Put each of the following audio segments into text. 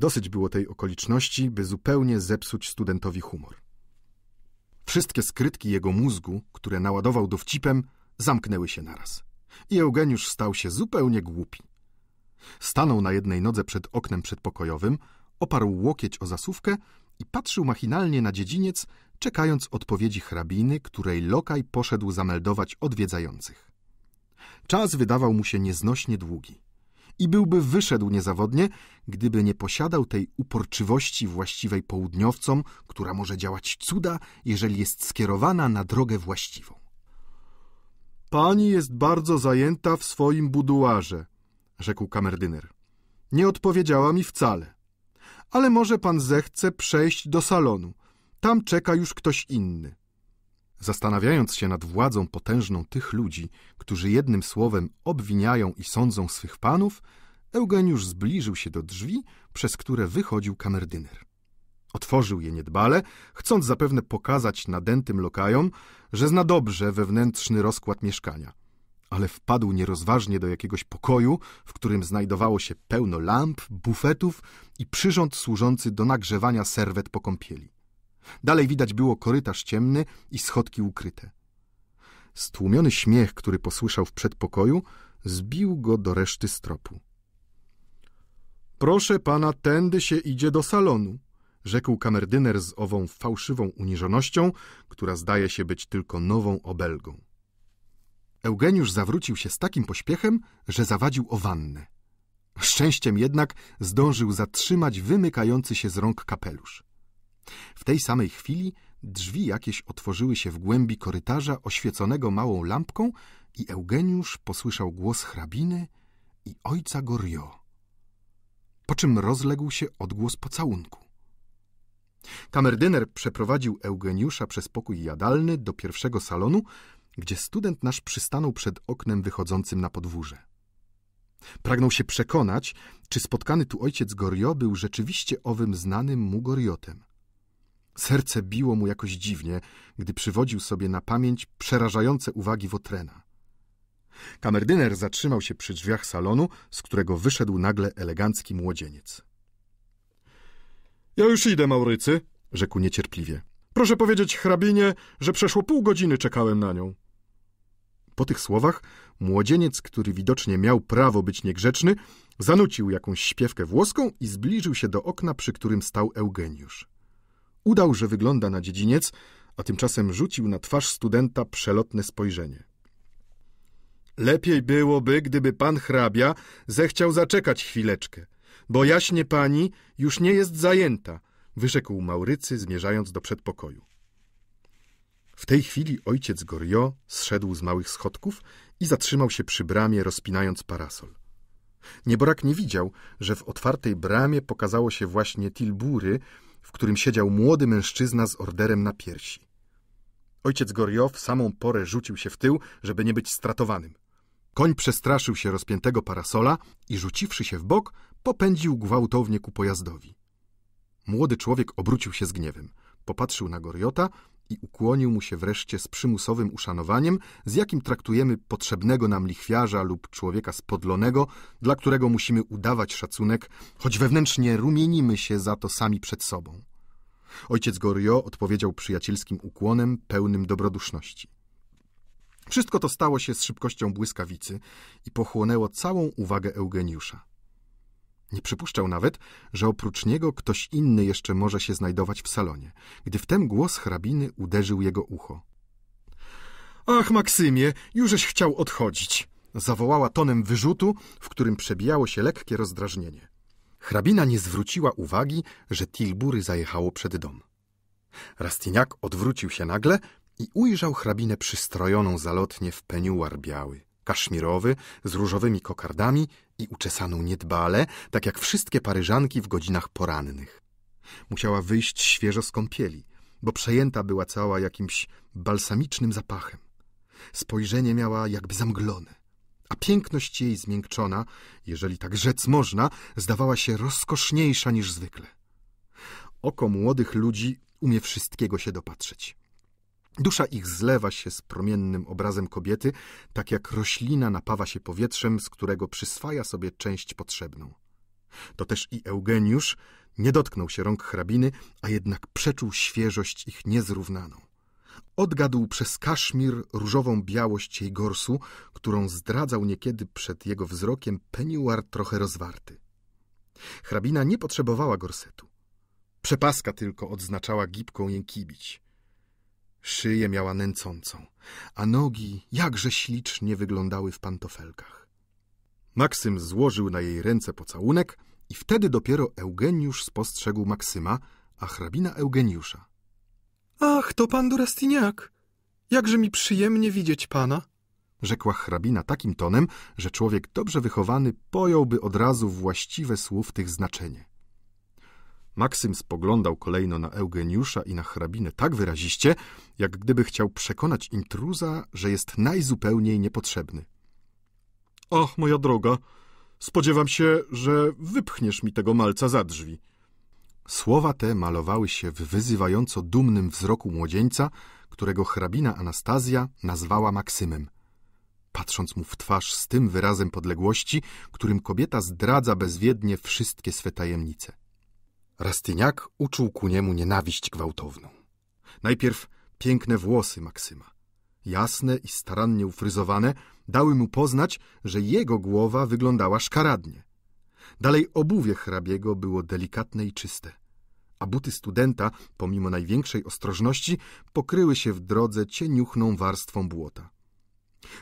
Dosyć było tej okoliczności, by zupełnie zepsuć studentowi humor. Wszystkie skrytki jego mózgu, które naładował dowcipem, zamknęły się naraz. I Eugeniusz stał się zupełnie głupi. Stanął na jednej nodze przed oknem przedpokojowym, oparł łokieć o zasówkę i patrzył machinalnie na dziedziniec, czekając odpowiedzi hrabiny, której lokaj poszedł zameldować odwiedzających. Czas wydawał mu się nieznośnie długi i byłby wyszedł niezawodnie, gdyby nie posiadał tej uporczywości właściwej południowcom, która może działać cuda, jeżeli jest skierowana na drogę właściwą. Pani jest bardzo zajęta w swoim buduarze, rzekł kamerdyner. Nie odpowiedziała mi wcale. Ale może pan zechce przejść do salonu. Tam czeka już ktoś inny. Zastanawiając się nad władzą potężną tych ludzi, którzy jednym słowem obwiniają i sądzą swych panów, Eugeniusz zbliżył się do drzwi, przez które wychodził kamerdyner. Otworzył je niedbale, chcąc zapewne pokazać nadętym lokajom, że zna dobrze wewnętrzny rozkład mieszkania. Ale wpadł nierozważnie do jakiegoś pokoju, w którym znajdowało się pełno lamp, bufetów i przyrząd służący do nagrzewania serwet po kąpieli. Dalej widać było korytarz ciemny i schodki ukryte. Stłumiony śmiech, który posłyszał w przedpokoju, zbił go do reszty stropu. Proszę pana, tędy się idzie do salonu, rzekł kamerdyner z ową fałszywą uniżonością, która zdaje się być tylko nową obelgą. Eugeniusz zawrócił się z takim pośpiechem, że zawadził o wannę. Szczęściem jednak zdążył zatrzymać wymykający się z rąk kapelusz. W tej samej chwili drzwi jakieś otworzyły się w głębi korytarza oświeconego małą lampką i Eugeniusz posłyszał głos hrabiny i ojca Gorio. Po czym rozległ się odgłos pocałunku. Kamerdyner przeprowadził Eugeniusza przez pokój jadalny do pierwszego salonu, gdzie student nasz przystanął przed oknem wychodzącym na podwórze. Pragnął się przekonać, czy spotkany tu ojciec Gorio był rzeczywiście owym znanym mu Goriotem. Serce biło mu jakoś dziwnie, gdy przywodził sobie na pamięć przerażające uwagi Wotrena. Kamerdyner zatrzymał się przy drzwiach salonu, z którego wyszedł nagle elegancki młodzieniec. Ja już idę, Maurycy, rzekł niecierpliwie. Proszę powiedzieć hrabinie, że przeszło pół godziny czekałem na nią. Po tych słowach młodzieniec, który widocznie miał prawo być niegrzeczny, zanucił jakąś śpiewkę włoską i zbliżył się do okna, przy którym stał Eugeniusz. Udał, że wygląda na dziedziniec, a tymczasem rzucił na twarz studenta przelotne spojrzenie. Lepiej byłoby, gdyby pan hrabia zechciał zaczekać chwileczkę, bo jaśnie pani już nie jest zajęta, wyrzekł Maurycy, zmierzając do przedpokoju. W tej chwili ojciec Gorio zszedł z małych schodków i zatrzymał się przy bramie, rozpinając parasol. Nieborak nie widział, że w otwartej bramie pokazało się właśnie Tilbury, w którym siedział młody mężczyzna z orderem na piersi. Ojciec Goriow w samą porę rzucił się w tył, żeby nie być stratowanym. Koń przestraszył się rozpiętego parasola i rzuciwszy się w bok, popędził gwałtownie ku pojazdowi. Młody człowiek obrócił się z gniewem. Popatrzył na Goriota, i ukłonił mu się wreszcie z przymusowym uszanowaniem, z jakim traktujemy potrzebnego nam lichwiarza lub człowieka spodlonego, dla którego musimy udawać szacunek, choć wewnętrznie rumienimy się za to sami przed sobą. Ojciec Gorio odpowiedział przyjacielskim ukłonem pełnym dobroduszności. Wszystko to stało się z szybkością błyskawicy i pochłonęło całą uwagę Eugeniusza. Nie przypuszczał nawet, że oprócz niego ktoś inny jeszcze może się znajdować w salonie, gdy wtem głos hrabiny uderzył jego ucho. Ach, Maksymie, jużeś chciał odchodzić! zawołała tonem wyrzutu, w którym przebijało się lekkie rozdrażnienie. Hrabina nie zwróciła uwagi, że Tilbury zajechało przed dom. Rastiniak odwrócił się nagle i ujrzał hrabinę przystrojoną zalotnie w peniuar biały kaszmirowy z różowymi kokardami i uczesaną niedbale, tak jak wszystkie paryżanki w godzinach porannych. Musiała wyjść świeżo z kąpieli, bo przejęta była cała jakimś balsamicznym zapachem. Spojrzenie miała jakby zamglone, a piękność jej zmiękczona, jeżeli tak rzec można, zdawała się rozkoszniejsza niż zwykle. Oko młodych ludzi umie wszystkiego się dopatrzeć. Dusza ich zlewa się z promiennym obrazem kobiety, tak jak roślina napawa się powietrzem, z którego przyswaja sobie część potrzebną. To też i Eugeniusz nie dotknął się rąk hrabiny, a jednak przeczuł świeżość ich niezrównaną. Odgadł przez kaszmir różową białość jej gorsu, którą zdradzał niekiedy przed jego wzrokiem peniuar trochę rozwarty. Hrabina nie potrzebowała gorsetu. Przepaska tylko odznaczała gibką jękibić. kibić. Szyję miała nęcącą, a nogi jakże ślicznie wyglądały w pantofelkach. Maksym złożył na jej ręce pocałunek i wtedy dopiero Eugeniusz spostrzegł Maksyma, a hrabina Eugeniusza. Ach, to pan Dorastiniak! Jakże mi przyjemnie widzieć pana! Rzekła hrabina takim tonem, że człowiek dobrze wychowany pojąłby od razu właściwe słów tych znaczenie. Maksym spoglądał kolejno na Eugeniusza i na hrabinę tak wyraziście, jak gdyby chciał przekonać intruza, że jest najzupełniej niepotrzebny. Ach, moja droga, spodziewam się, że wypchniesz mi tego malca za drzwi. Słowa te malowały się w wyzywająco dumnym wzroku młodzieńca, którego hrabina Anastazja nazwała Maksymem. Patrząc mu w twarz z tym wyrazem podległości, którym kobieta zdradza bezwiednie wszystkie swe tajemnice. Rastyniak uczuł ku niemu nienawiść gwałtowną. Najpierw piękne włosy Maksyma, jasne i starannie ufryzowane, dały mu poznać, że jego głowa wyglądała szkaradnie. Dalej obuwie hrabiego było delikatne i czyste, a buty studenta, pomimo największej ostrożności, pokryły się w drodze cieniuchną warstwą błota.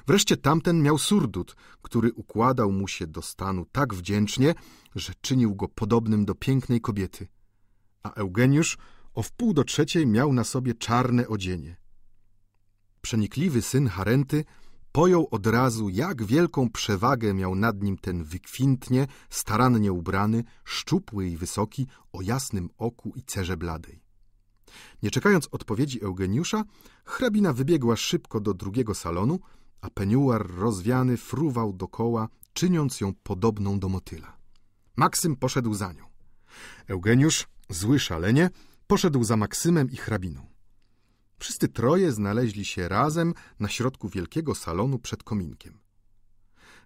Wreszcie tamten miał surdut, który układał mu się do stanu tak wdzięcznie, że czynił go podobnym do pięknej kobiety. A Eugeniusz o wpół do trzeciej miał na sobie czarne odzienie. Przenikliwy syn Harenty pojął od razu, jak wielką przewagę miał nad nim ten wykwintnie, starannie ubrany, szczupły i wysoki, o jasnym oku i cerze bladej. Nie czekając odpowiedzi Eugeniusza, hrabina wybiegła szybko do drugiego salonu, a peniuar rozwiany fruwał dokoła, czyniąc ją podobną do motyla. Maksym poszedł za nią. Eugeniusz, zły szalenie, poszedł za Maksymem i hrabiną. Wszyscy troje znaleźli się razem na środku wielkiego salonu przed kominkiem.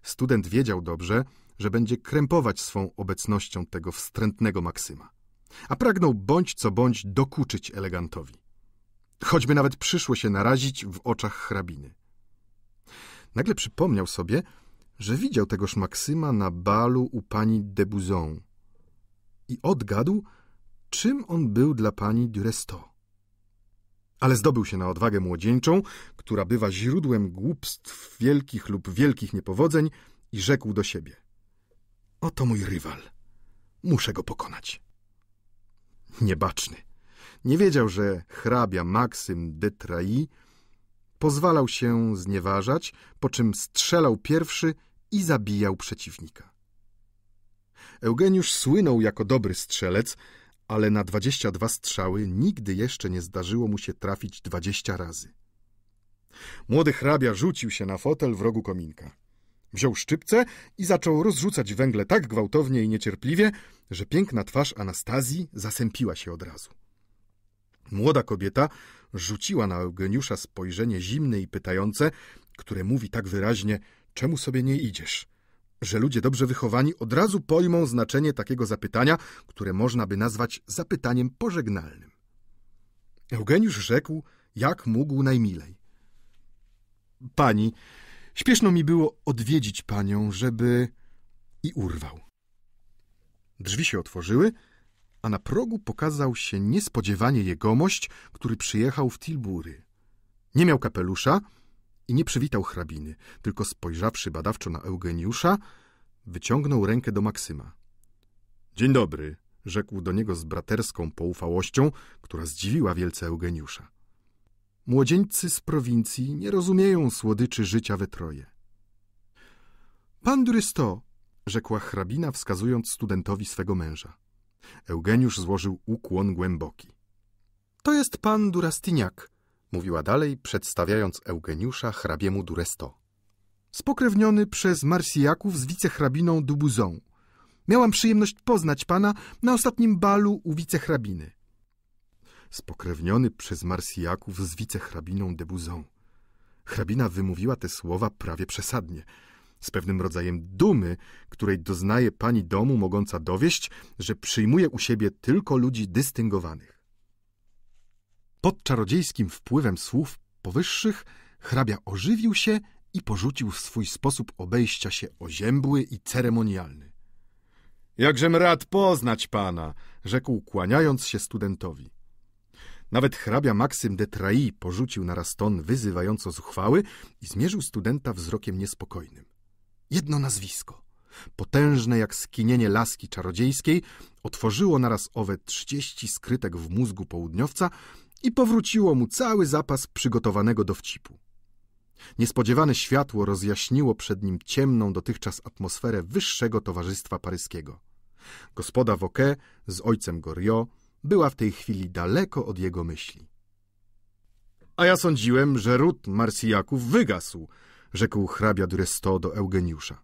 Student wiedział dobrze, że będzie krępować swą obecnością tego wstrętnego Maksyma, a pragnął bądź co bądź dokuczyć elegantowi. Choćby nawet przyszło się narazić w oczach hrabiny. Nagle przypomniał sobie, że widział tegoż Maksyma na balu u pani de Bouzon i odgadł, czym on był dla pani Duresto. Ale zdobył się na odwagę młodzieńczą, która bywa źródłem głupstw wielkich lub wielkich niepowodzeń i rzekł do siebie — Oto mój rywal. Muszę go pokonać. Niebaczny. Nie wiedział, że hrabia Maksym de Trai pozwalał się znieważać, po czym strzelał pierwszy i zabijał przeciwnika. Eugeniusz słynął jako dobry strzelec, ale na 22 strzały nigdy jeszcze nie zdarzyło mu się trafić 20 razy. Młody hrabia rzucił się na fotel w rogu kominka. Wziął szczypce i zaczął rozrzucać węgle tak gwałtownie i niecierpliwie, że piękna twarz Anastazji zasępiła się od razu. Młoda kobieta rzuciła na Eugeniusza spojrzenie zimne i pytające, które mówi tak wyraźnie, czemu sobie nie idziesz? Że ludzie dobrze wychowani od razu pojmą znaczenie takiego zapytania, które można by nazwać zapytaniem pożegnalnym. Eugeniusz rzekł, jak mógł najmilej. Pani, śpieszno mi było odwiedzić panią, żeby... I urwał. Drzwi się otworzyły, a na progu pokazał się niespodziewanie jegomość, który przyjechał w Tilbury. Nie miał kapelusza i nie przywitał hrabiny, tylko spojrzawszy badawczo na Eugeniusza, wyciągnął rękę do Maksyma. — Dzień dobry — rzekł do niego z braterską poufałością, która zdziwiła wielce Eugeniusza. Młodzieńcy z prowincji nie rozumieją słodyczy życia we troje. — Pan Durysto — rzekła hrabina, wskazując studentowi swego męża. Eugeniusz złożył ukłon głęboki. To jest pan Durastiniak, mówiła dalej, przedstawiając Eugeniusza hrabiemu Duresto. Spokrewniony przez Marsjaków z wicehrabiną Dubuzą. Miałam przyjemność poznać pana na ostatnim balu u wicehrabiny. Spokrewniony przez Marsjaków z wicehrabiną Dubuzą. Hrabina wymówiła te słowa prawie przesadnie – z pewnym rodzajem dumy, której doznaje pani domu, mogąca dowieść, że przyjmuje u siebie tylko ludzi dystyngowanych. Pod czarodziejskim wpływem słów powyższych hrabia ożywił się i porzucił swój sposób obejścia się oziębły i ceremonialny. Jakżem rad poznać pana, rzekł kłaniając się studentowi. Nawet hrabia Maksym de Trai porzucił naraz ton wyzywająco zuchwały i zmierzył studenta wzrokiem niespokojnym. Jedno nazwisko, potężne jak skinienie laski czarodziejskiej, otworzyło naraz owe trzydzieści skrytek w mózgu południowca i powróciło mu cały zapas przygotowanego dowcipu. Niespodziewane światło rozjaśniło przed nim ciemną dotychczas atmosferę wyższego towarzystwa paryskiego. Gospoda Woke z ojcem Goriot była w tej chwili daleko od jego myśli. A ja sądziłem, że ród Marsjaków wygasł, rzekł hrabia Duresto do Eugeniusza.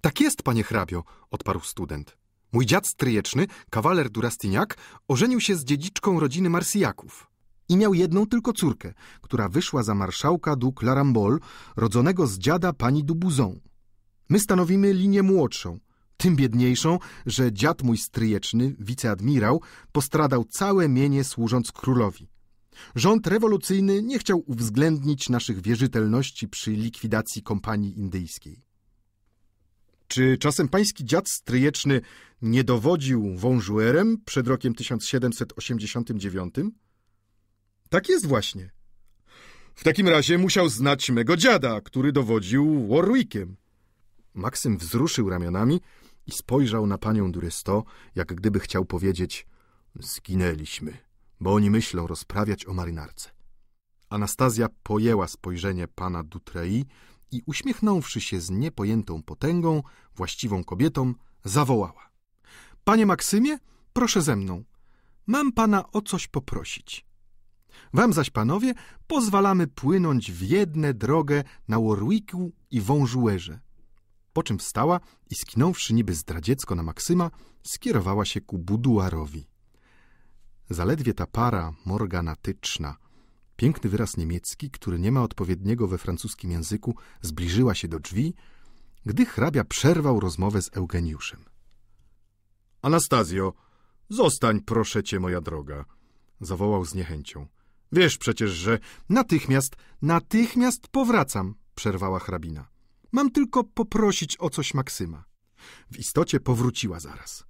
Tak jest, panie hrabio, odparł student. Mój dziad stryjeczny, kawaler Durastiniak, ożenił się z dziedziczką rodziny Marsyjaków. i miał jedną tylko córkę, która wyszła za marszałka du Clarambol, rodzonego z dziada pani Dubuzon. My stanowimy linię młodszą, tym biedniejszą, że dziad mój stryjeczny, wiceadmirał, postradał całe mienie służąc królowi. Rząd rewolucyjny nie chciał uwzględnić naszych wierzytelności przy likwidacji kompanii indyjskiej. Czy czasem pański dziad stryjeczny nie dowodził wążuerem przed rokiem 1789? Tak jest właśnie. W takim razie musiał znać mego dziada, który dowodził Warwickiem. Maksym wzruszył ramionami i spojrzał na panią Duresto, jak gdyby chciał powiedzieć – zginęliśmy bo oni myślą rozprawiać o marynarce. Anastazja pojęła spojrzenie pana Dutrei i uśmiechnąwszy się z niepojętą potęgą, właściwą kobietom, zawołała. Panie Maksymie, proszę ze mną. Mam pana o coś poprosić. Wam zaś, panowie, pozwalamy płynąć w jedne drogę na Warwicku i Wążuerze. Po czym wstała i skinąwszy niby zdradziecko na Maksyma, skierowała się ku buduarowi. Zaledwie ta para morganatyczna, piękny wyraz niemiecki, który nie ma odpowiedniego we francuskim języku, zbliżyła się do drzwi, gdy hrabia przerwał rozmowę z Eugeniuszem. Anastazjo, zostań, proszę cię, moja droga, zawołał z niechęcią. Wiesz przecież, że natychmiast, natychmiast powracam, przerwała hrabina. Mam tylko poprosić o coś Maksyma. W istocie powróciła zaraz.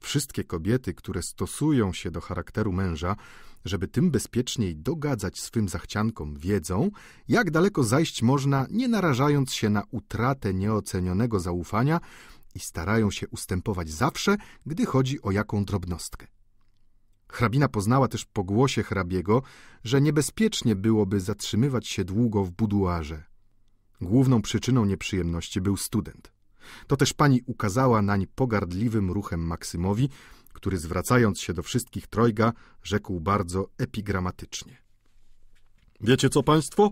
Wszystkie kobiety, które stosują się do charakteru męża, żeby tym bezpieczniej dogadzać swym zachciankom, wiedzą, jak daleko zajść można, nie narażając się na utratę nieocenionego zaufania i starają się ustępować zawsze, gdy chodzi o jaką drobnostkę. Hrabina poznała też po głosie hrabiego, że niebezpiecznie byłoby zatrzymywać się długo w buduarze. Główną przyczyną nieprzyjemności był student. To też pani ukazała nań pogardliwym ruchem Maksymowi, który zwracając się do wszystkich trojga, rzekł bardzo epigramatycznie. Wiecie co, państwo?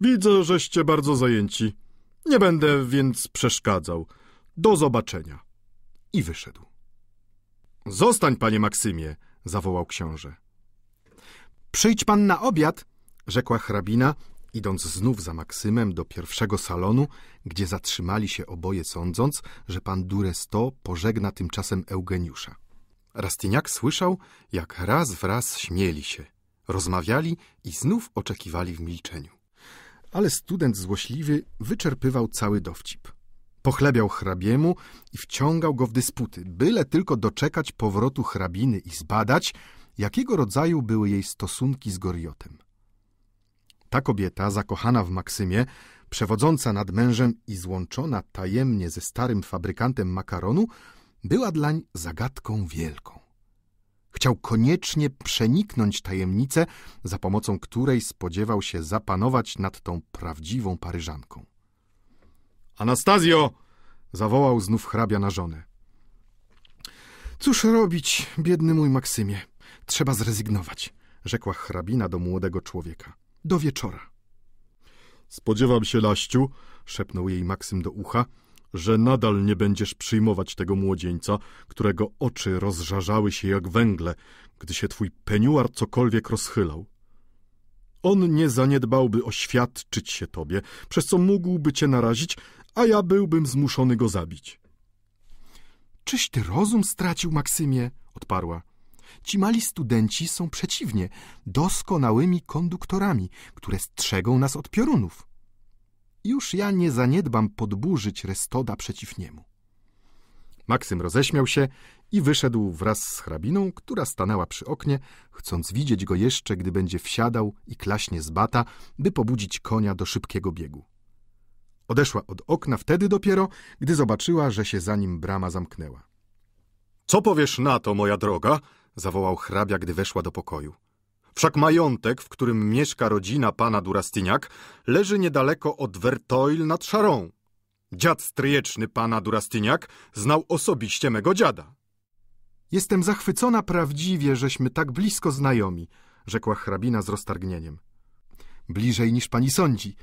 Widzę, żeście bardzo zajęci. Nie będę więc przeszkadzał. Do zobaczenia. I wyszedł. Zostań, panie Maksymie, zawołał książę. Przyjdź pan na obiad, rzekła hrabina idąc znów za Maksymem do pierwszego salonu, gdzie zatrzymali się oboje sądząc, że pan Duresto pożegna tymczasem Eugeniusza. Rastyniak słyszał, jak raz wraz śmieli się, rozmawiali i znów oczekiwali w milczeniu. Ale student złośliwy wyczerpywał cały dowcip. Pochlebiał hrabiemu i wciągał go w dysputy, byle tylko doczekać powrotu hrabiny i zbadać, jakiego rodzaju były jej stosunki z Goriotem. Ta kobieta, zakochana w Maksymie, przewodząca nad mężem i złączona tajemnie ze starym fabrykantem makaronu, była dlań zagadką wielką. Chciał koniecznie przeniknąć tajemnicę, za pomocą której spodziewał się zapanować nad tą prawdziwą paryżanką. Anastazjo! zawołał znów hrabia na żonę. Cóż robić, biedny mój Maksymie? Trzeba zrezygnować, rzekła hrabina do młodego człowieka do wieczora. Spodziewam się, Laściu, szepnął jej Maksym do ucha, że nadal nie będziesz przyjmować tego młodzieńca, którego oczy rozżarzały się jak węgle, gdy się twój peniuar cokolwiek rozchylał. On nie zaniedbałby oświadczyć się tobie, przez co mógłby cię narazić, a ja byłbym zmuszony go zabić. Czyś ty rozum stracił, Maksymie? odparła. Ci mali studenci są przeciwnie, doskonałymi konduktorami, które strzegą nas od piorunów. Już ja nie zaniedbam podburzyć Restoda przeciw niemu. Maksym roześmiał się i wyszedł wraz z hrabiną, która stanęła przy oknie, chcąc widzieć go jeszcze, gdy będzie wsiadał i klaśnie z bata, by pobudzić konia do szybkiego biegu. Odeszła od okna wtedy dopiero, gdy zobaczyła, że się za nim brama zamknęła. – Co powiesz na to, moja droga? zawołał hrabia, gdy weszła do pokoju. Wszak majątek, w którym mieszka rodzina pana Durastyniak, leży niedaleko od Wertoil nad Szarą. Dziad stryjeczny pana Durastyniak znał osobiście mego dziada. Jestem zachwycona prawdziwie, żeśmy tak blisko znajomi, rzekła hrabina z roztargnieniem. Bliżej niż pani sądzi,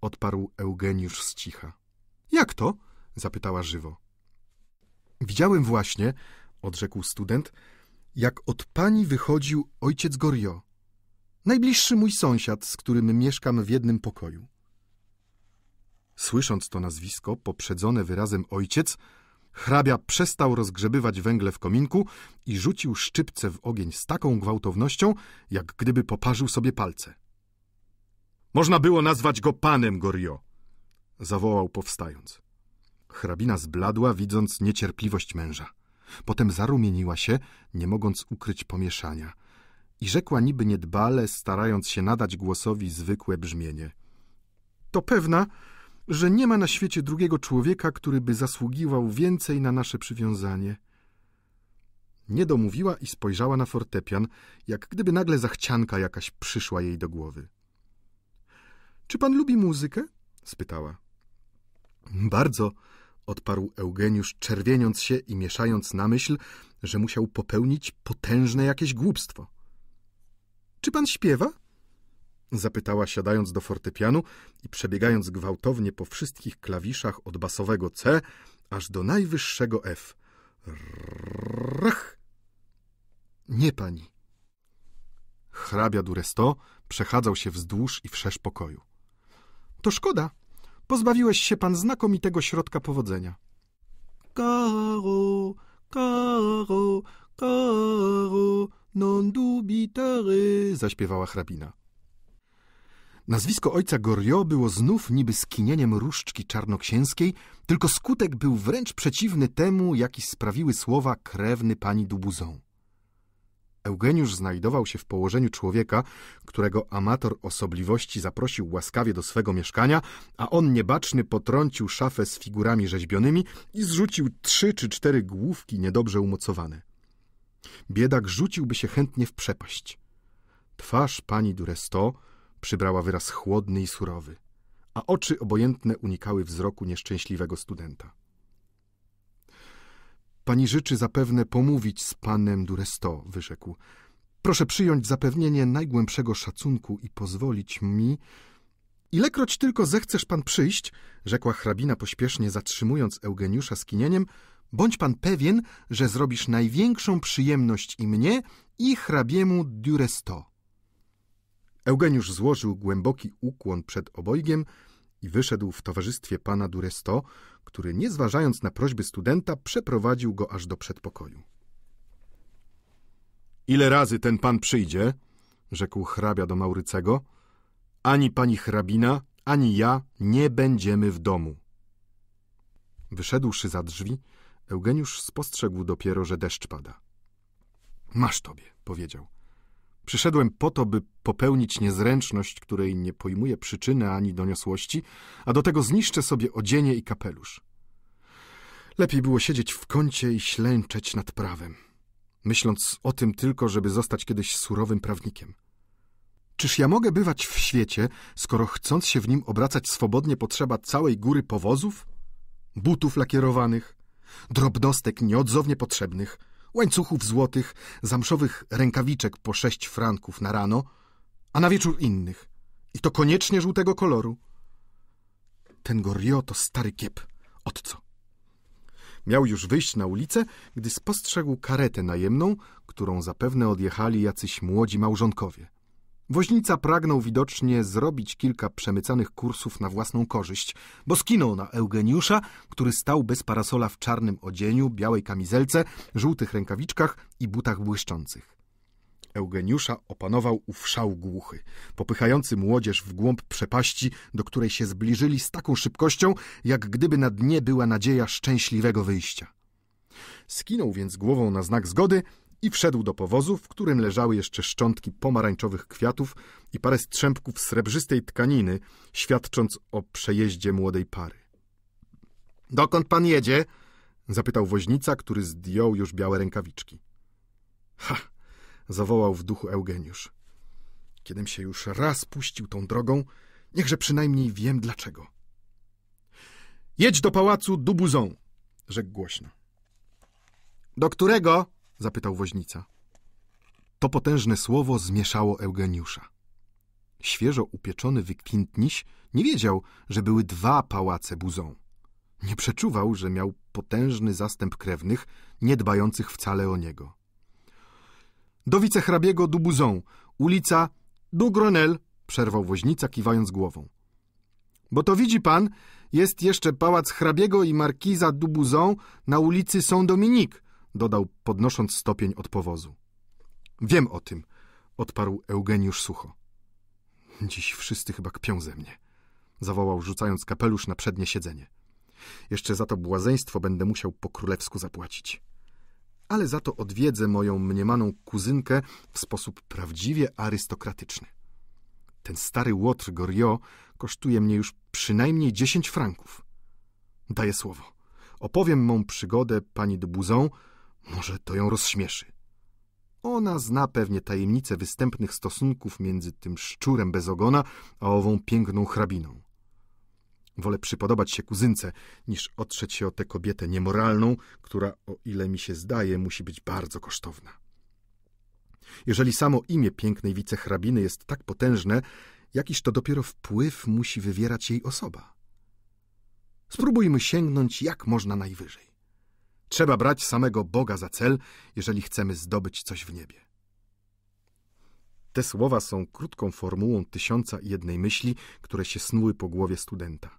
odparł Eugeniusz z cicha. Jak to? zapytała żywo. Widziałem właśnie, odrzekł student, jak od pani wychodził ojciec Gorio, najbliższy mój sąsiad, z którym mieszkam w jednym pokoju. Słysząc to nazwisko, poprzedzone wyrazem ojciec, hrabia przestał rozgrzebywać węgle w kominku i rzucił szczypce w ogień z taką gwałtownością, jak gdyby poparzył sobie palce. Można było nazwać go panem Gorio, zawołał powstając. Hrabina zbladła, widząc niecierpliwość męża. Potem zarumieniła się, nie mogąc ukryć pomieszania. I rzekła niby niedbale, starając się nadać głosowi zwykłe brzmienie. To pewna, że nie ma na świecie drugiego człowieka, który by zasługiwał więcej na nasze przywiązanie. Nie domówiła i spojrzała na fortepian, jak gdyby nagle zachcianka jakaś przyszła jej do głowy. — Czy pan lubi muzykę? — spytała. — Bardzo odparł Eugeniusz, czerwieniąc się i mieszając na myśl, że musiał popełnić potężne jakieś głupstwo. Czy pan śpiewa? zapytała siadając do fortepianu i przebiegając gwałtownie po wszystkich klawiszach od basowego C aż do najwyższego F. Nie pani. Hrabia Duresto przechadzał się wzdłuż i wszerz pokoju. To szkoda, Pozbawiłeś się pan znakomitego środka powodzenia. Karo, Karo, karo, non dubitare, zaśpiewała hrabina. Nazwisko ojca Gorio było znów niby skinieniem różdżki czarnoksięskiej, tylko skutek był wręcz przeciwny temu, jaki sprawiły słowa krewny pani Dubuzon. Eugeniusz znajdował się w położeniu człowieka, którego amator osobliwości zaprosił łaskawie do swego mieszkania, a on niebaczny potrącił szafę z figurami rzeźbionymi i zrzucił trzy czy cztery główki niedobrze umocowane. Biedak rzuciłby się chętnie w przepaść. Twarz pani Duresto przybrała wyraz chłodny i surowy, a oczy obojętne unikały wzroku nieszczęśliwego studenta. Pani życzy zapewne pomówić z panem Duresto, wyrzekł. Proszę przyjąć zapewnienie najgłębszego szacunku i pozwolić mi... Ilekroć tylko zechcesz pan przyjść, rzekła hrabina pośpiesznie zatrzymując Eugeniusza skinieniem, bądź pan pewien, że zrobisz największą przyjemność i mnie, i hrabiemu Duresto. Eugeniusz złożył głęboki ukłon przed obojgiem i wyszedł w towarzystwie pana Duresto, który, nie zważając na prośby studenta, przeprowadził go aż do przedpokoju. Ile razy ten pan przyjdzie? rzekł hrabia do Maurycego. Ani pani hrabina, ani ja nie będziemy w domu. Wyszedłszy za drzwi, Eugeniusz spostrzegł dopiero, że deszcz pada. Masz tobie, powiedział. Przyszedłem po to, by popełnić niezręczność, której nie pojmuję przyczyny ani doniosłości, a do tego zniszczę sobie odzienie i kapelusz. Lepiej było siedzieć w kącie i ślęczeć nad prawem, myśląc o tym tylko, żeby zostać kiedyś surowym prawnikiem. Czyż ja mogę bywać w świecie, skoro chcąc się w nim obracać swobodnie potrzeba całej góry powozów, butów lakierowanych, drobnostek nieodzownie potrzebnych – łańcuchów złotych, zamszowych rękawiczek po sześć franków na rano, a na wieczór innych. I to koniecznie żółtego koloru. Ten Goriot to stary kiep. Od co? Miał już wyjść na ulicę, gdy spostrzegł karetę najemną, którą zapewne odjechali jacyś młodzi małżonkowie – Woźnica pragnął widocznie zrobić kilka przemycanych kursów na własną korzyść, bo skinął na Eugeniusza, który stał bez parasola w czarnym odzieniu, białej kamizelce, żółtych rękawiczkach i butach błyszczących. Eugeniusza opanował ów szał głuchy, popychający młodzież w głąb przepaści, do której się zbliżyli z taką szybkością, jak gdyby na dnie była nadzieja szczęśliwego wyjścia. Skinął więc głową na znak zgody i wszedł do powozu, w którym leżały jeszcze szczątki pomarańczowych kwiatów i parę strzępków srebrzystej tkaniny, świadcząc o przejeździe młodej pary. — Dokąd pan jedzie? — zapytał woźnica, który zdjął już białe rękawiczki. — Ha! — zawołał w duchu Eugeniusz. — Kiedym się już raz puścił tą drogą, niechże przynajmniej wiem dlaczego. — Jedź do pałacu Dubuzon! — rzekł głośno. — Do którego? zapytał woźnica. To potężne słowo zmieszało Eugeniusza. Świeżo upieczony wykwintniś nie wiedział, że były dwa pałace buzą. Nie przeczuwał, że miał potężny zastęp krewnych, nie dbających wcale o niego. Do wicehrabiego du Buzon, ulica du Grenel, przerwał woźnica, kiwając głową. Bo to widzi pan, jest jeszcze pałac hrabiego i markiza du Buzon na ulicy Saint-Dominique, dodał, podnosząc stopień od powozu. Wiem o tym, odparł Eugeniusz sucho. Dziś wszyscy chyba kpią ze mnie, zawołał, rzucając kapelusz na przednie siedzenie. Jeszcze za to błazeństwo będę musiał po królewsku zapłacić. Ale za to odwiedzę moją mniemaną kuzynkę w sposób prawdziwie arystokratyczny. Ten stary łotr Gorio kosztuje mnie już przynajmniej dziesięć franków. Daję słowo. Opowiem mą przygodę pani de Buzon, może to ją rozśmieszy. Ona zna pewnie tajemnicę występnych stosunków między tym szczurem bez ogona, a ową piękną hrabiną. Wolę przypodobać się kuzynce, niż otrzeć się o tę kobietę niemoralną, która, o ile mi się zdaje, musi być bardzo kosztowna. Jeżeli samo imię pięknej wicehrabiny jest tak potężne, jakiż to dopiero wpływ musi wywierać jej osoba. Spróbujmy sięgnąć jak można najwyżej. Trzeba brać samego Boga za cel, jeżeli chcemy zdobyć coś w niebie. Te słowa są krótką formułą tysiąca i jednej myśli, które się snuły po głowie studenta.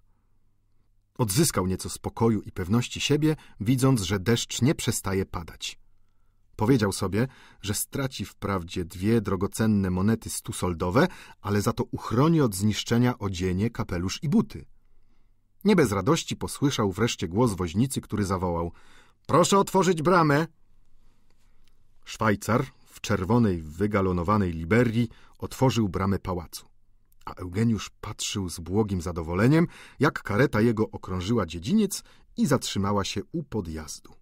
Odzyskał nieco spokoju i pewności siebie, widząc, że deszcz nie przestaje padać. Powiedział sobie, że straci wprawdzie dwie drogocenne monety stusoldowe, ale za to uchroni od zniszczenia odzienie, kapelusz i buty. Nie bez radości posłyszał wreszcie głos woźnicy, który zawołał Proszę otworzyć bramę. Szwajcar w czerwonej, wygalonowanej liberii otworzył bramę pałacu, a Eugeniusz patrzył z błogim zadowoleniem, jak kareta jego okrążyła dziedziniec i zatrzymała się u podjazdu.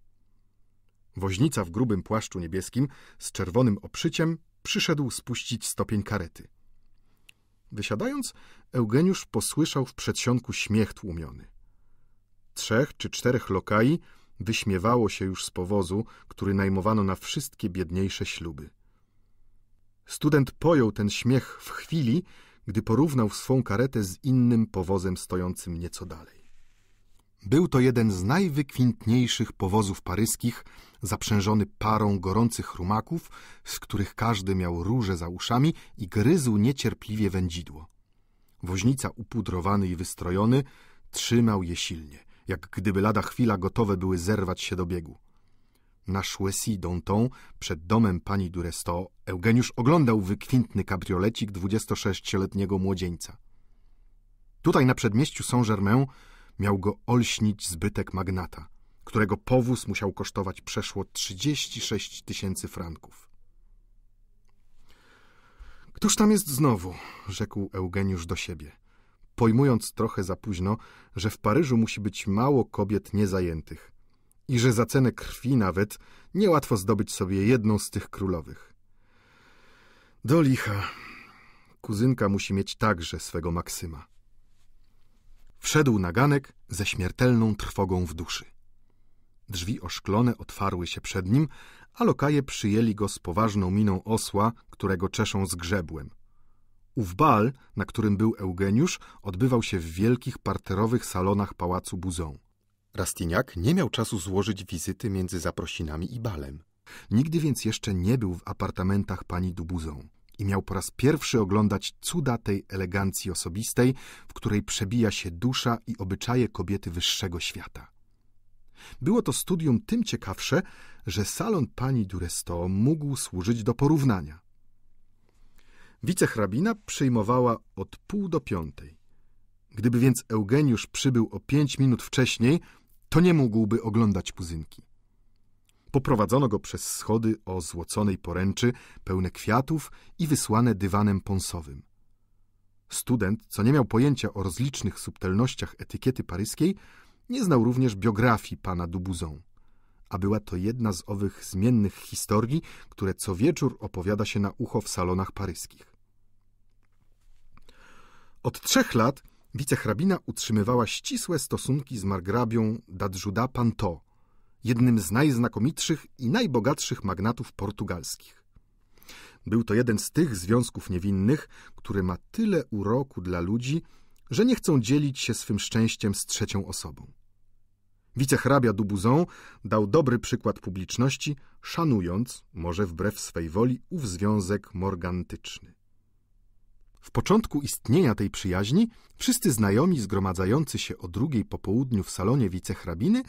Woźnica w grubym płaszczu niebieskim z czerwonym oprzyciem przyszedł spuścić stopień karety. Wysiadając, Eugeniusz posłyszał w przedsionku śmiech tłumiony. Trzech czy czterech lokai wyśmiewało się już z powozu, który najmowano na wszystkie biedniejsze śluby. Student pojął ten śmiech w chwili, gdy porównał swą karetę z innym powozem stojącym nieco dalej. Był to jeden z najwykwintniejszych powozów paryskich, zaprzężony parą gorących rumaków, z których każdy miał róże za uszami i gryzł niecierpliwie wędzidło. Woźnica upudrowany i wystrojony trzymał je silnie jak gdyby lada chwila gotowe były zerwać się do biegu. Na Chouessy Danton, przed domem pani Duresto, Eugeniusz oglądał wykwintny kabriolecik 26-letniego młodzieńca. Tutaj na przedmieściu Saint-Germain miał go olśnić zbytek magnata, którego powóz musiał kosztować przeszło 36 tysięcy franków. Któż tam jest znowu? rzekł Eugeniusz do siebie pojmując trochę za późno, że w Paryżu musi być mało kobiet niezajętych i że za cenę krwi nawet niełatwo zdobyć sobie jedną z tych królowych. Do licha. Kuzynka musi mieć także swego Maksyma. Wszedł na ganek ze śmiertelną trwogą w duszy. Drzwi oszklone otwarły się przed nim, a lokaje przyjęli go z poważną miną osła, którego czeszą z grzebłem. Ów bal, na którym był Eugeniusz, odbywał się w wielkich parterowych salonach pałacu Buzon. Rastiniak nie miał czasu złożyć wizyty między zaprosinami i balem. Nigdy więc jeszcze nie był w apartamentach pani Dubuzon i miał po raz pierwszy oglądać cuda tej elegancji osobistej, w której przebija się dusza i obyczaje kobiety wyższego świata. Było to studium tym ciekawsze, że salon pani Duresto mógł służyć do porównania. Wicehrabina przyjmowała od pół do piątej. Gdyby więc Eugeniusz przybył o pięć minut wcześniej, to nie mógłby oglądać puzynki. Poprowadzono go przez schody o złoconej poręczy, pełne kwiatów i wysłane dywanem ponsowym. Student, co nie miał pojęcia o rozlicznych subtelnościach etykiety paryskiej, nie znał również biografii pana Dubuzon a była to jedna z owych zmiennych historii, które co wieczór opowiada się na ucho w salonach paryskich. Od trzech lat wicehrabina utrzymywała ścisłe stosunki z margrabią Dadżuda Panto, jednym z najznakomitszych i najbogatszych magnatów portugalskich. Był to jeden z tych związków niewinnych, który ma tyle uroku dla ludzi, że nie chcą dzielić się swym szczęściem z trzecią osobą. Wicehrabia Dubuzon dał dobry przykład publiczności, szanując, może wbrew swej woli, ów związek morgantyczny. W początku istnienia tej przyjaźni wszyscy znajomi zgromadzający się o drugiej po południu w salonie wicehrabiny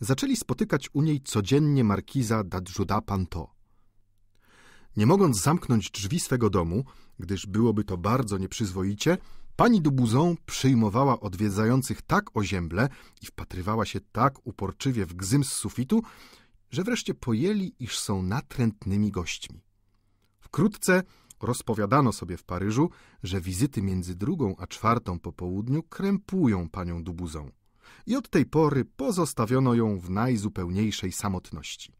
zaczęli spotykać u niej codziennie markiza Dadżuda Panto. Nie mogąc zamknąć drzwi swego domu, gdyż byłoby to bardzo nieprzyzwoicie, Pani Dubuzon przyjmowała odwiedzających tak ozięble i wpatrywała się tak uporczywie w gzym z sufitu, że wreszcie pojęli, iż są natrętnymi gośćmi. Wkrótce rozpowiadano sobie w Paryżu, że wizyty między drugą a czwartą po południu krępują panią Dubuzon. i od tej pory pozostawiono ją w najzupełniejszej samotności.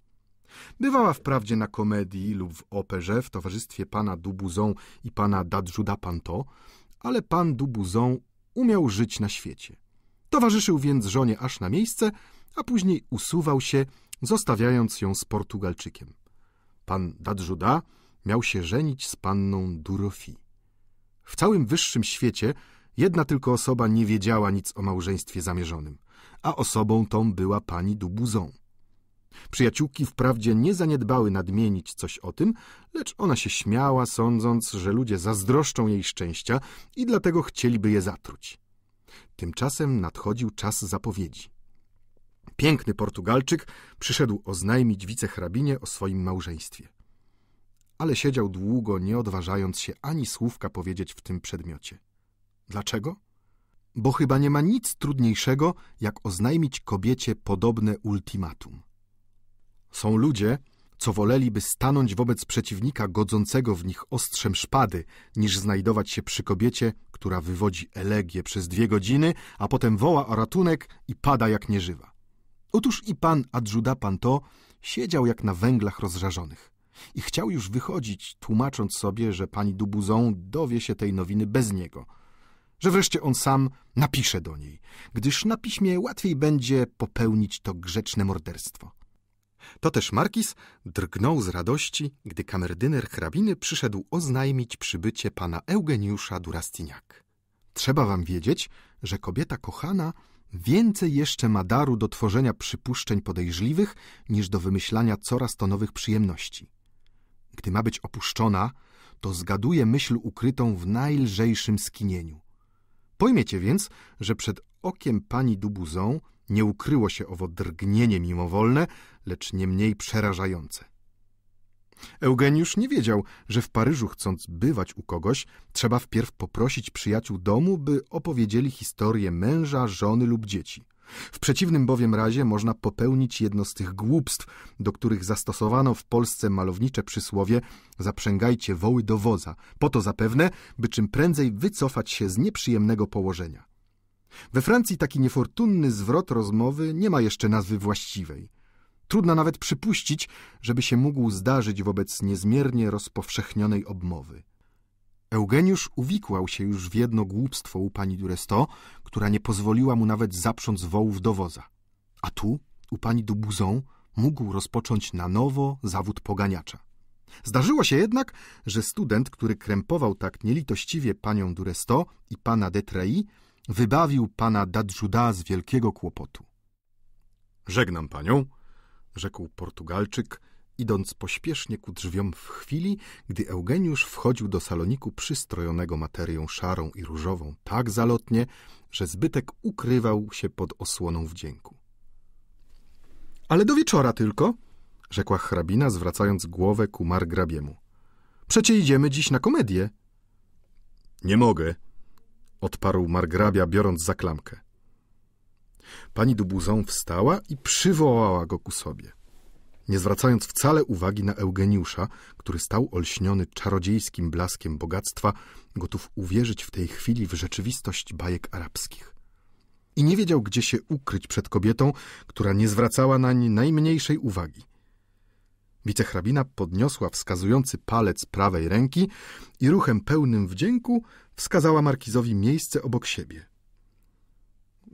Bywała wprawdzie na komedii lub w operze w towarzystwie pana Dubuzon i pana Dadżuda Panto, ale pan Dubuzon umiał żyć na świecie. Towarzyszył więc żonie aż na miejsce, a później usuwał się, zostawiając ją z Portugalczykiem. Pan Dadżuda miał się żenić z panną Durofi. W całym wyższym świecie jedna tylko osoba nie wiedziała nic o małżeństwie zamierzonym, a osobą tą była pani Dubuzon. Przyjaciółki wprawdzie nie zaniedbały nadmienić coś o tym, lecz ona się śmiała, sądząc, że ludzie zazdroszczą jej szczęścia i dlatego chcieliby je zatruć. Tymczasem nadchodził czas zapowiedzi. Piękny Portugalczyk przyszedł oznajmić wicehrabinie o swoim małżeństwie. Ale siedział długo, nie odważając się ani słówka powiedzieć w tym przedmiocie. Dlaczego? Bo chyba nie ma nic trudniejszego, jak oznajmić kobiecie podobne ultimatum. Są ludzie, co woleliby stanąć wobec przeciwnika godzącego w nich ostrzem szpady, niż znajdować się przy kobiecie, która wywodzi elegię przez dwie godziny, a potem woła o ratunek i pada jak nieżywa. Otóż i pan Adżuda Panto siedział jak na węglach rozżarzonych i chciał już wychodzić, tłumacząc sobie, że pani Dubuzon dowie się tej nowiny bez niego, że wreszcie on sam napisze do niej, gdyż na piśmie łatwiej będzie popełnić to grzeczne morderstwo. Toteż markiz drgnął z radości, gdy kamerdyner hrabiny przyszedł oznajmić przybycie pana Eugeniusza Durastiniak. Trzeba wam wiedzieć, że kobieta kochana więcej jeszcze ma daru do tworzenia przypuszczeń podejrzliwych niż do wymyślania coraz to nowych przyjemności. Gdy ma być opuszczona, to zgaduje myśl ukrytą w najlżejszym skinieniu. Pojmiecie więc, że przed okiem pani Dubuzon nie ukryło się owo drgnienie mimowolne, lecz nie mniej przerażające. Eugeniusz nie wiedział, że w Paryżu chcąc bywać u kogoś, trzeba wpierw poprosić przyjaciół domu, by opowiedzieli historię męża, żony lub dzieci. W przeciwnym bowiem razie można popełnić jedno z tych głupstw, do których zastosowano w Polsce malownicze przysłowie zaprzęgajcie woły do woza, po to zapewne, by czym prędzej wycofać się z nieprzyjemnego położenia. We Francji taki niefortunny zwrot rozmowy nie ma jeszcze nazwy właściwej. Trudno nawet przypuścić, żeby się mógł zdarzyć wobec niezmiernie rozpowszechnionej obmowy. Eugeniusz uwikłał się już w jedno głupstwo u pani Duresto, która nie pozwoliła mu nawet zaprząc wołów do woza. A tu, u pani Dubuzon, mógł rozpocząć na nowo zawód poganiacza. Zdarzyło się jednak, że student, który krępował tak nielitościwie panią Duresto i pana Detrei, wybawił pana Dadżuda z wielkiego kłopotu. Żegnam panią, rzekł Portugalczyk, idąc pośpiesznie ku drzwiom w chwili, gdy Eugeniusz wchodził do saloniku przystrojonego materią szarą i różową tak zalotnie, że zbytek ukrywał się pod osłoną wdzięku. Ale do wieczora tylko, rzekła hrabina, zwracając głowę ku margrabiemu. Przecie idziemy dziś na komedię. Nie mogę, odparł margrabia, biorąc za klamkę. Pani Dubuzon wstała i przywołała go ku sobie, nie zwracając wcale uwagi na Eugeniusza, który stał olśniony czarodziejskim blaskiem bogactwa, gotów uwierzyć w tej chwili w rzeczywistość bajek arabskich. I nie wiedział, gdzie się ukryć przed kobietą, która nie zwracała nań najmniejszej uwagi – Wicehrabina podniosła wskazujący palec prawej ręki i ruchem pełnym wdzięku wskazała markizowi miejsce obok siebie.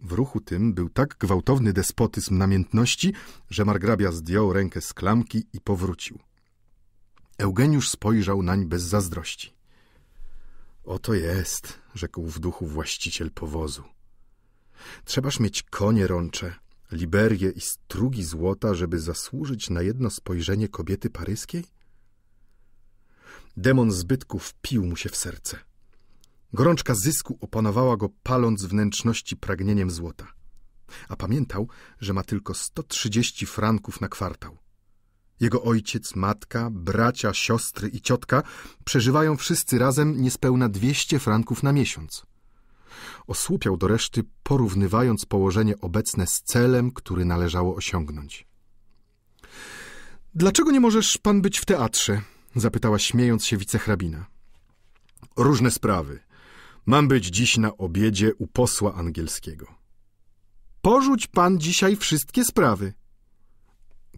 W ruchu tym był tak gwałtowny despotyzm namiętności, że margrabia zdjął rękę z klamki i powrócił. Eugeniusz spojrzał nań bez zazdrości. Oto jest, rzekł w duchu właściciel powozu. Trzebaż mieć konie rącze, liberie i strugi złota, żeby zasłużyć na jedno spojrzenie kobiety paryskiej? Demon zbytku wpił mu się w serce. Gorączka zysku opanowała go, paląc wnętrzności pragnieniem złota. A pamiętał, że ma tylko 130 franków na kwartał. Jego ojciec, matka, bracia, siostry i ciotka przeżywają wszyscy razem niespełna 200 franków na miesiąc. Osłupiał do reszty, porównywając położenie obecne z celem, który należało osiągnąć. Dlaczego nie możesz pan być w teatrze? zapytała śmiejąc się wicehrabina. Różne sprawy. Mam być dziś na obiedzie u posła angielskiego. Porzuć pan dzisiaj wszystkie sprawy.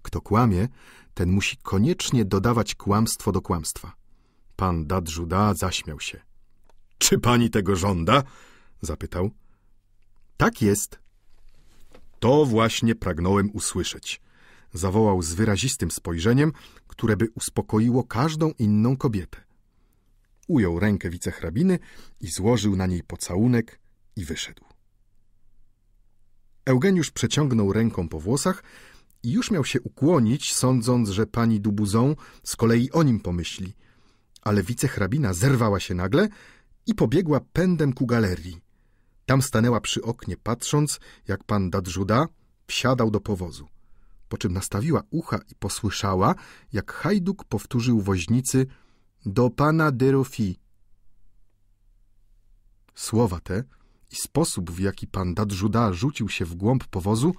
Kto kłamie, ten musi koniecznie dodawać kłamstwo do kłamstwa. Pan Dadżuda zaśmiał się. Czy pani tego żąda? zapytał. Tak jest. To właśnie pragnąłem usłyszeć. Zawołał z wyrazistym spojrzeniem, które by uspokoiło każdą inną kobietę. Ujął rękę wicehrabiny i złożył na niej pocałunek i wyszedł. Eugeniusz przeciągnął ręką po włosach i już miał się ukłonić, sądząc, że pani Dubuzon z kolei o nim pomyśli. Ale wicehrabina zerwała się nagle i pobiegła pędem ku galerii. Tam stanęła przy oknie, patrząc, jak pan Dadżuda wsiadał do powozu. Po czym nastawiła ucha i posłyszała, jak Hajduk powtórzył woźnicy do pana Derofi. Słowa te i sposób, w jaki pan Dadżuda rzucił się w głąb powozu,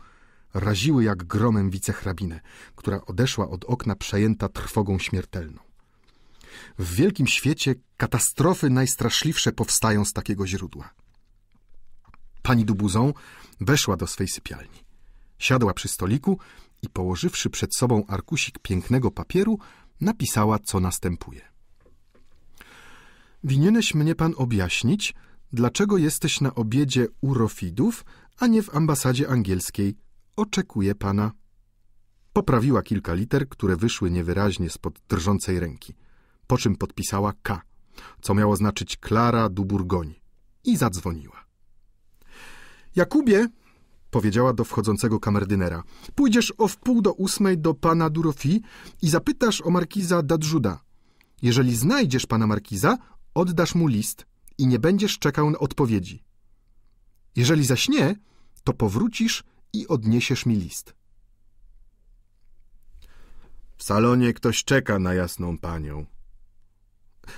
raziły jak gromem wicehrabinę, która odeszła od okna przejęta trwogą śmiertelną. W wielkim świecie katastrofy najstraszliwsze powstają z takiego źródła. Pani Dubuzą weszła do swej sypialni. Siadła przy stoliku i położywszy przed sobą arkusik pięknego papieru, napisała, co następuje. Winieneś mnie pan objaśnić, dlaczego jesteś na obiedzie u Rofidów, a nie w ambasadzie angielskiej. Oczekuję pana. Poprawiła kilka liter, które wyszły niewyraźnie spod drżącej ręki, po czym podpisała K, co miało znaczyć Klara du Burgoń, i zadzwoniła. Jakubie, powiedziała do wchodzącego kamerdynera, pójdziesz o wpół do ósmej do pana Durofi i zapytasz o markiza Dadżuda. Jeżeli znajdziesz pana markiza, oddasz mu list i nie będziesz czekał na odpowiedzi. Jeżeli zaś nie, to powrócisz i odniesiesz mi list. W salonie ktoś czeka na jasną panią.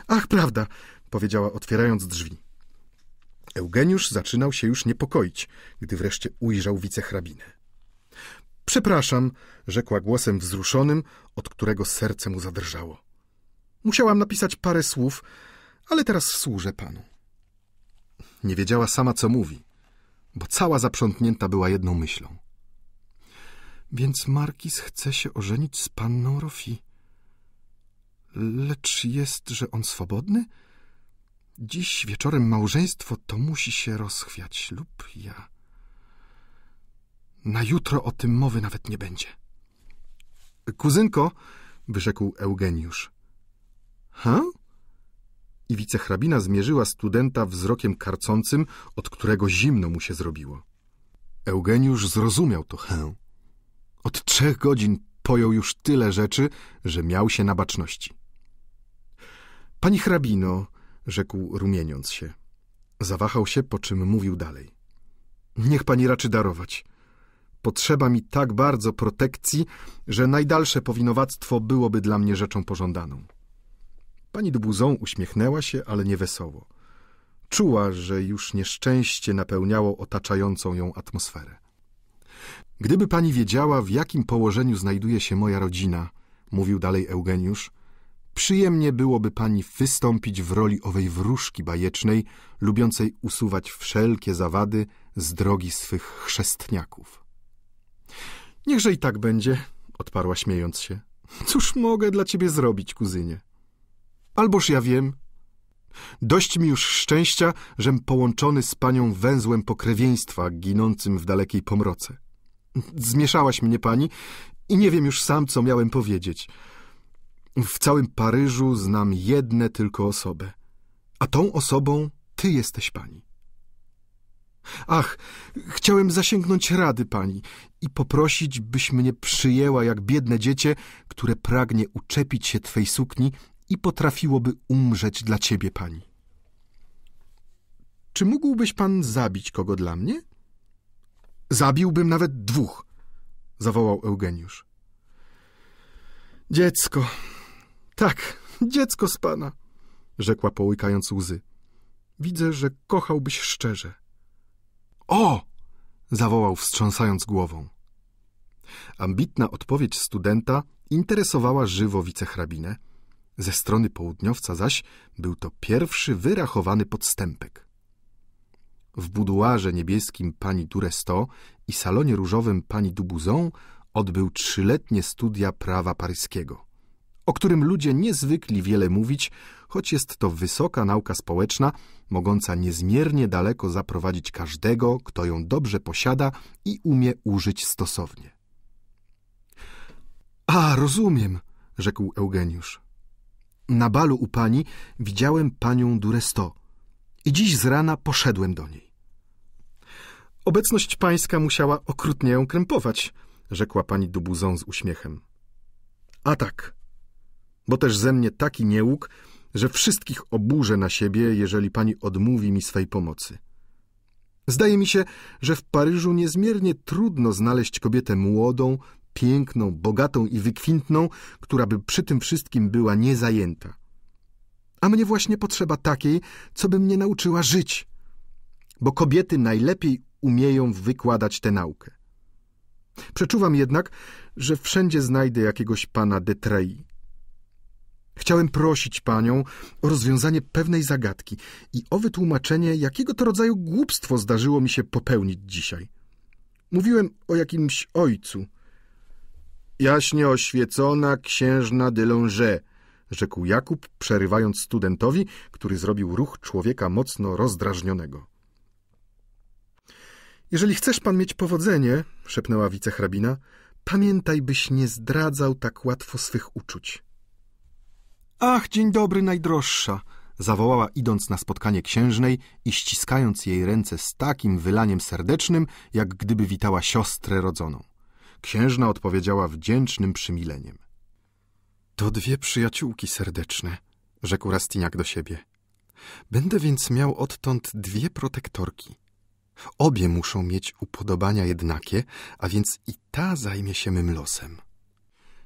Ach, prawda, powiedziała otwierając drzwi. Eugeniusz zaczynał się już niepokoić, gdy wreszcie ujrzał wicehrabinę. Przepraszam, rzekła głosem wzruszonym, od którego serce mu zadrżało. Musiałam napisać parę słów, ale teraz służę panu. Nie wiedziała sama, co mówi, bo cała zaprzątnięta była jedną myślą. Więc Markis chce się ożenić z panną Rofi. Lecz jest, że on swobodny? Dziś wieczorem małżeństwo to musi się rozchwiać lub ja. Na jutro o tym mowy nawet nie będzie. Kuzynko, wyrzekł Eugeniusz. Ha? I wicehrabina zmierzyła studenta wzrokiem karcącym, od którego zimno mu się zrobiło. Eugeniusz zrozumiał to hę. Od trzech godzin pojął już tyle rzeczy, że miał się na baczności. Pani hrabino, rzekł rumieniąc się. Zawahał się, po czym mówił dalej. Niech pani raczy darować. Potrzeba mi tak bardzo protekcji, że najdalsze powinowactwo byłoby dla mnie rzeczą pożądaną. Pani Dubuzon uśmiechnęła się, ale niewesoło. Czuła, że już nieszczęście napełniało otaczającą ją atmosferę. Gdyby pani wiedziała, w jakim położeniu znajduje się moja rodzina, mówił dalej Eugeniusz, Przyjemnie byłoby pani wystąpić w roli owej wróżki bajecznej, lubiącej usuwać wszelkie zawady z drogi swych chrzestniaków. Niechże i tak będzie, odparła śmiejąc się. Cóż mogę dla ciebie zrobić, kuzynie? Alboż ja wiem. Dość mi już szczęścia, żem połączony z panią węzłem pokrewieństwa ginącym w dalekiej pomroce. Zmieszałaś mnie pani i nie wiem już sam, co miałem powiedzieć – w całym Paryżu znam jedne tylko osobę, a tą osobą ty jesteś pani. Ach, chciałem zasięgnąć rady pani i poprosić, byś mnie przyjęła jak biedne dziecię, które pragnie uczepić się twej sukni i potrafiłoby umrzeć dla ciebie, pani. Czy mógłbyś pan zabić kogo dla mnie? Zabiłbym nawet dwóch, zawołał Eugeniusz. Dziecko, tak, dziecko z pana, rzekła połykając łzy. Widzę, że kochałbyś szczerze. O! zawołał wstrząsając głową. Ambitna odpowiedź studenta interesowała żywo wicehrabinę. Ze strony południowca zaś był to pierwszy wyrachowany podstępek. W buduarze niebieskim pani Duresto i salonie różowym pani Dubuzon odbył trzyletnie studia prawa paryskiego o którym ludzie niezwykli wiele mówić, choć jest to wysoka nauka społeczna, mogąca niezmiernie daleko zaprowadzić każdego, kto ją dobrze posiada i umie użyć stosownie. A, rozumiem, rzekł Eugeniusz. Na balu u pani widziałem panią Duresto i dziś z rana poszedłem do niej. Obecność pańska musiała okrutnie ją krępować, rzekła pani Dubuzon z uśmiechem. A tak, bo też ze mnie taki niełóg, że wszystkich oburzę na siebie, jeżeli pani odmówi mi swej pomocy. Zdaje mi się, że w Paryżu niezmiernie trudno znaleźć kobietę młodą, piękną, bogatą i wykwintną, która by przy tym wszystkim była niezajęta. A mnie właśnie potrzeba takiej, co by mnie nauczyła żyć, bo kobiety najlepiej umieją wykładać tę naukę. Przeczuwam jednak, że wszędzie znajdę jakiegoś pana Detrai, Chciałem prosić panią o rozwiązanie pewnej zagadki i o wytłumaczenie, jakiego to rodzaju głupstwo zdarzyło mi się popełnić dzisiaj. Mówiłem o jakimś ojcu. Jaśnie oświecona księżna de Longe, rzekł Jakub, przerywając studentowi, który zrobił ruch człowieka mocno rozdrażnionego. Jeżeli chcesz pan mieć powodzenie, szepnęła wicehrabina, pamiętaj, byś nie zdradzał tak łatwo swych uczuć. Ach, dzień dobry, najdroższa! Zawołała idąc na spotkanie księżnej i ściskając jej ręce z takim wylaniem serdecznym, jak gdyby witała siostrę rodzoną. Księżna odpowiedziała wdzięcznym przymileniem. To dwie przyjaciółki serdeczne, rzekł Rastiniak do siebie. Będę więc miał odtąd dwie protektorki. Obie muszą mieć upodobania jednakie, a więc i ta zajmie się mym losem.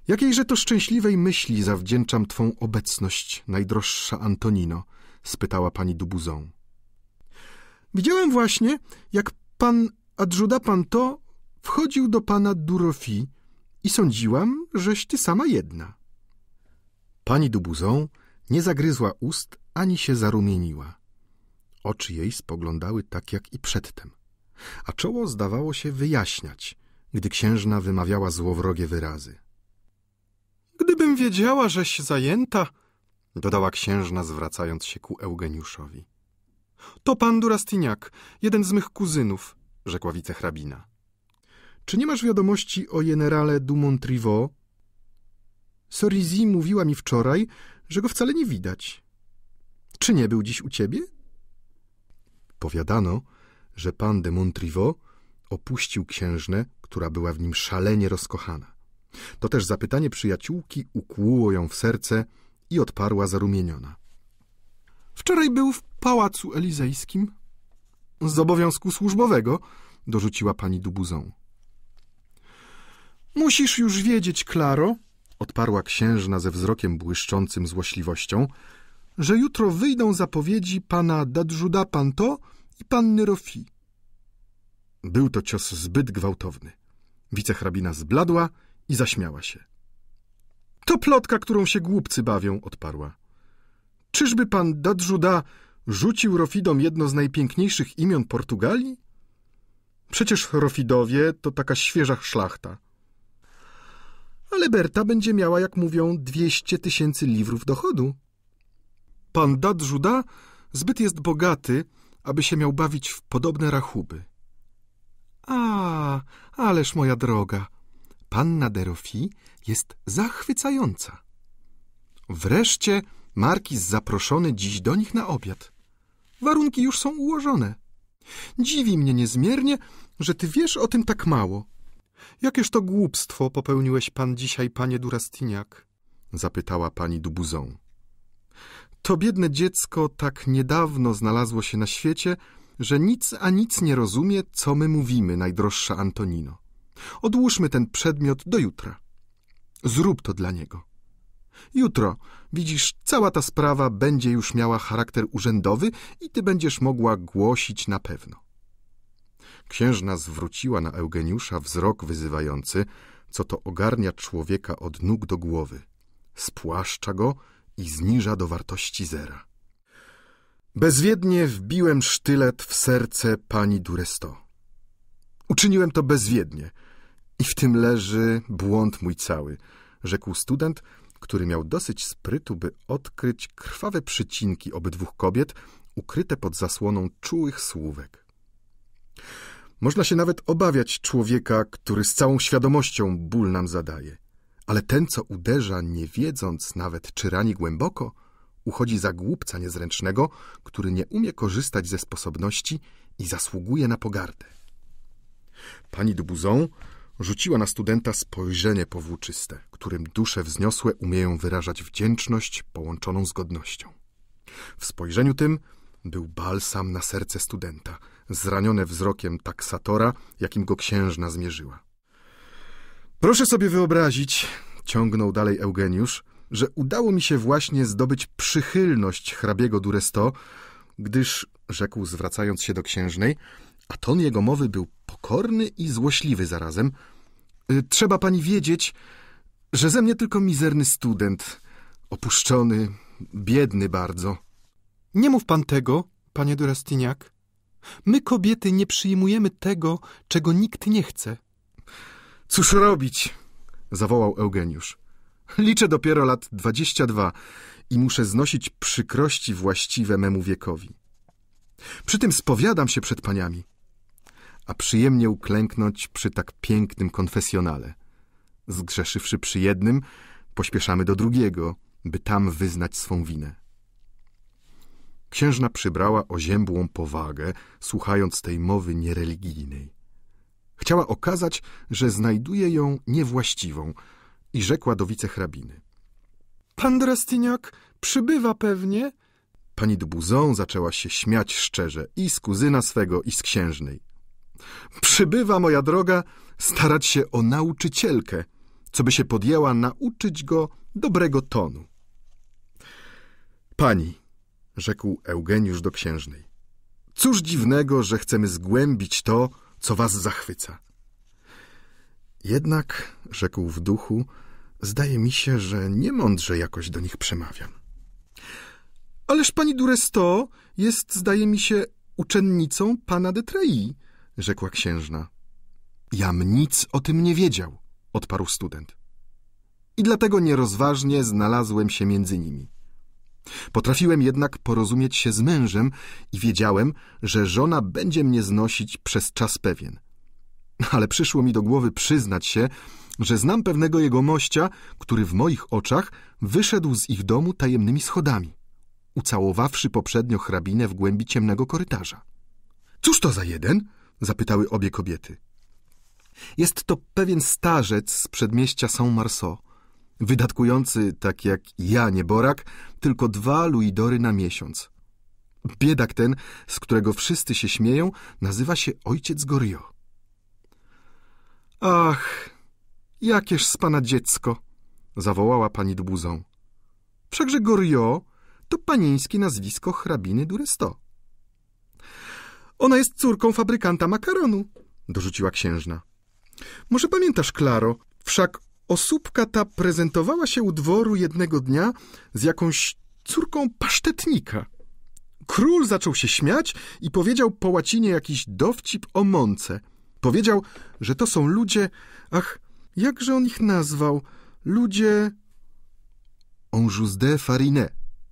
Jakiejże to szczęśliwej myśli zawdzięczam twą obecność, najdroższa Antonino? spytała pani Dubuzą. Widziałem właśnie, jak pan Adżuda Panto wchodził do pana Durofi i sądziłam, żeś ty sama jedna. Pani Dubuzą nie zagryzła ust ani się zarumieniła. Oczy jej spoglądały tak jak i przedtem, a czoło zdawało się wyjaśniać, gdy księżna wymawiała złowrogie wyrazy. Gdybym wiedziała, żeś zajęta, dodała księżna, zwracając się ku Eugeniuszowi. To pan Durastyniak, jeden z mych kuzynów, rzekła wicehrabina. Czy nie masz wiadomości o generale Dumontrivo? trivaux mówiła mi wczoraj, że go wcale nie widać. Czy nie był dziś u ciebie? Powiadano, że pan de Montriveau opuścił księżnę, która była w nim szalenie rozkochana. To też zapytanie przyjaciółki ukłuło ją w serce i odparła zarumieniona. Wczoraj był w pałacu elizejskim. Z obowiązku służbowego, dorzuciła pani Dubuzą. Musisz już wiedzieć, Klaro, odparła księżna ze wzrokiem błyszczącym złośliwością, że jutro wyjdą zapowiedzi pana Dadżuda Panto i panny Rofi. Był to cios zbyt gwałtowny. Wicehrabina zbladła i zaśmiała się. To plotka, którą się głupcy bawią, odparła. Czyżby pan Dadżuda rzucił Rofidom jedno z najpiękniejszych imion Portugalii? Przecież Rofidowie to taka świeża szlachta. Ale Berta będzie miała, jak mówią, dwieście tysięcy liwrów dochodu. Pan Dadżuda zbyt jest bogaty, aby się miał bawić w podobne rachuby. A, ależ moja droga, panna Derofi jest zachwycająca. Wreszcie markiz zaproszony dziś do nich na obiad. Warunki już są ułożone. Dziwi mnie niezmiernie, że ty wiesz o tym tak mało. Jakież to głupstwo popełniłeś pan dzisiaj, panie Durastiniak? zapytała pani Dubuzon. To biedne dziecko tak niedawno znalazło się na świecie, że nic a nic nie rozumie, co my mówimy, najdroższa Antonino. Odłóżmy ten przedmiot do jutra. Zrób to dla niego. Jutro, widzisz, cała ta sprawa będzie już miała charakter urzędowy i ty będziesz mogła głosić na pewno. Księżna zwróciła na Eugeniusza wzrok wyzywający, co to ogarnia człowieka od nóg do głowy. Spłaszcza go i zniża do wartości zera. Bezwiednie wbiłem sztylet w serce pani Duresto. Uczyniłem to bezwiednie – i w tym leży błąd mój cały, rzekł student, który miał dosyć sprytu, by odkryć krwawe przycinki obydwóch kobiet, ukryte pod zasłoną czułych słówek. Można się nawet obawiać człowieka, który z całą świadomością ból nam zadaje. Ale ten, co uderza, nie wiedząc nawet, czy rani głęboko, uchodzi za głupca niezręcznego, który nie umie korzystać ze sposobności i zasługuje na pogardę. Pani Dubuzon rzuciła na studenta spojrzenie powłóczyste, którym dusze wzniosłe umieją wyrażać wdzięczność połączoną z godnością. W spojrzeniu tym był balsam na serce studenta, zranione wzrokiem taksatora, jakim go księżna zmierzyła. Proszę sobie wyobrazić, ciągnął dalej Eugeniusz, że udało mi się właśnie zdobyć przychylność hrabiego Duresto, gdyż, rzekł zwracając się do księżnej, a ton jego mowy był pokorny i złośliwy zarazem. Y, trzeba pani wiedzieć, że ze mnie tylko mizerny student, opuszczony, biedny bardzo. Nie mów pan tego, panie Dorastiniak. My, kobiety, nie przyjmujemy tego, czego nikt nie chce. Cóż robić? zawołał Eugeniusz. Liczę dopiero lat dwadzieścia dwa i muszę znosić przykrości właściwe memu wiekowi. Przy tym spowiadam się przed paniami a przyjemnie uklęknąć przy tak pięknym konfesjonale. Zgrzeszywszy przy jednym, pośpieszamy do drugiego, by tam wyznać swą winę. Księżna przybrała oziębłą powagę, słuchając tej mowy niereligijnej. Chciała okazać, że znajduje ją niewłaściwą i rzekła do wicehrabiny. Pan Drastyniak przybywa pewnie? Pani Dubuzon zaczęła się śmiać szczerze i z kuzyna swego, i z księżnej. Przybywa, moja droga, starać się o nauczycielkę, co by się podjęła nauczyć go dobrego tonu. Pani, rzekł Eugeniusz do księżnej, cóż dziwnego, że chcemy zgłębić to, co was zachwyca. Jednak, rzekł w duchu, zdaje mi się, że niemądrze jakoś do nich przemawiam. Ależ pani Duresto jest, zdaje mi się, uczennicą pana de rzekła księżna. Jam nic o tym nie wiedział, odparł student. I dlatego nierozważnie znalazłem się między nimi. Potrafiłem jednak porozumieć się z mężem i wiedziałem, że żona będzie mnie znosić przez czas pewien. Ale przyszło mi do głowy przyznać się, że znam pewnego jegomościa, który w moich oczach wyszedł z ich domu tajemnymi schodami, ucałowawszy poprzednio hrabinę w głębi ciemnego korytarza. Cóż to za jeden? zapytały obie kobiety. Jest to pewien starzec z przedmieścia Saint-Marceau, wydatkujący, tak jak ja, nieborak, tylko dwa luidory na miesiąc. Biedak ten, z którego wszyscy się śmieją, nazywa się ojciec Gorio. Ach, jakież z pana dziecko! zawołała pani Dubuzą. Wszakże Gorio to panieńskie nazwisko hrabiny Duresto. Ona jest córką fabrykanta makaronu, dorzuciła księżna. Może pamiętasz, Klaro, wszak osóbka ta prezentowała się u dworu jednego dnia z jakąś córką pasztetnika. Król zaczął się śmiać i powiedział po łacinie jakiś dowcip o mące. Powiedział, że to są ludzie, ach, jakże on ich nazwał, ludzie... Onjus de Farine,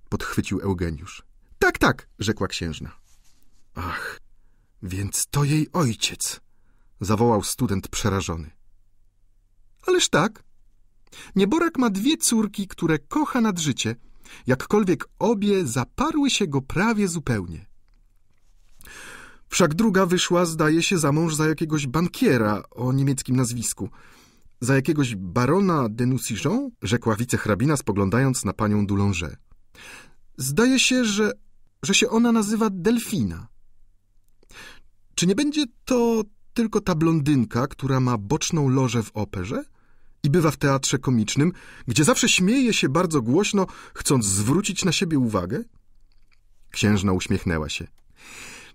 podchwycił Eugeniusz. Tak, tak, rzekła księżna. Ach, więc to jej ojciec, zawołał student przerażony. Ależ tak. Nieborak ma dwie córki, które kocha nad życie, jakkolwiek obie zaparły się go prawie zupełnie. Wszak druga wyszła, zdaje się, za mąż za jakiegoś bankiera o niemieckim nazwisku. Za jakiegoś barona de Nusijon, rzekła wicehrabina, spoglądając na panią Dulonże. Zdaje się, że, że się ona nazywa Delfina. Czy nie będzie to tylko ta blondynka, która ma boczną lożę w operze i bywa w teatrze komicznym, gdzie zawsze śmieje się bardzo głośno, chcąc zwrócić na siebie uwagę? Księżna uśmiechnęła się.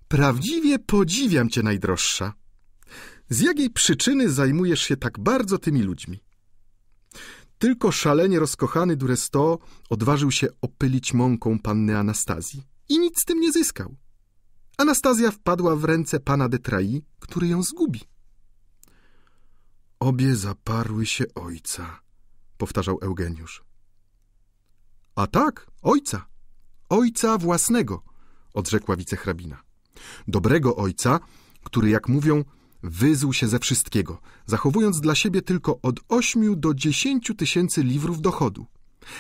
Prawdziwie podziwiam cię, najdroższa. Z jakiej przyczyny zajmujesz się tak bardzo tymi ludźmi? Tylko szalenie rozkochany Duresto odważył się opylić mąką panny Anastazji i nic z tym nie zyskał. Anastazja wpadła w ręce pana de Trai, który ją zgubi. Obie zaparły się ojca, powtarzał Eugeniusz. A tak, ojca, ojca własnego, odrzekła wicehrabina. Dobrego ojca, który, jak mówią, wyzuł się ze wszystkiego, zachowując dla siebie tylko od ośmiu do dziesięciu tysięcy liwrów dochodu,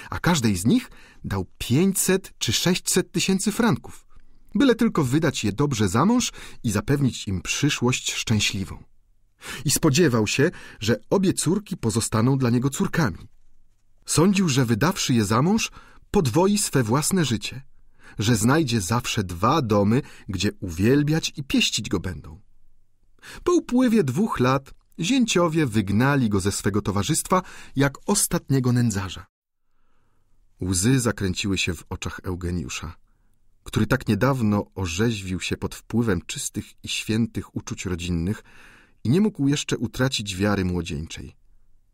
a każdej z nich dał pięćset czy sześćset tysięcy franków byle tylko wydać je dobrze za mąż i zapewnić im przyszłość szczęśliwą. I spodziewał się, że obie córki pozostaną dla niego córkami. Sądził, że wydawszy je za mąż, podwoi swe własne życie, że znajdzie zawsze dwa domy, gdzie uwielbiać i pieścić go będą. Po upływie dwóch lat zięciowie wygnali go ze swego towarzystwa jak ostatniego nędzarza. Łzy zakręciły się w oczach Eugeniusza który tak niedawno orzeźwił się pod wpływem czystych i świętych uczuć rodzinnych i nie mógł jeszcze utracić wiary młodzieńczej,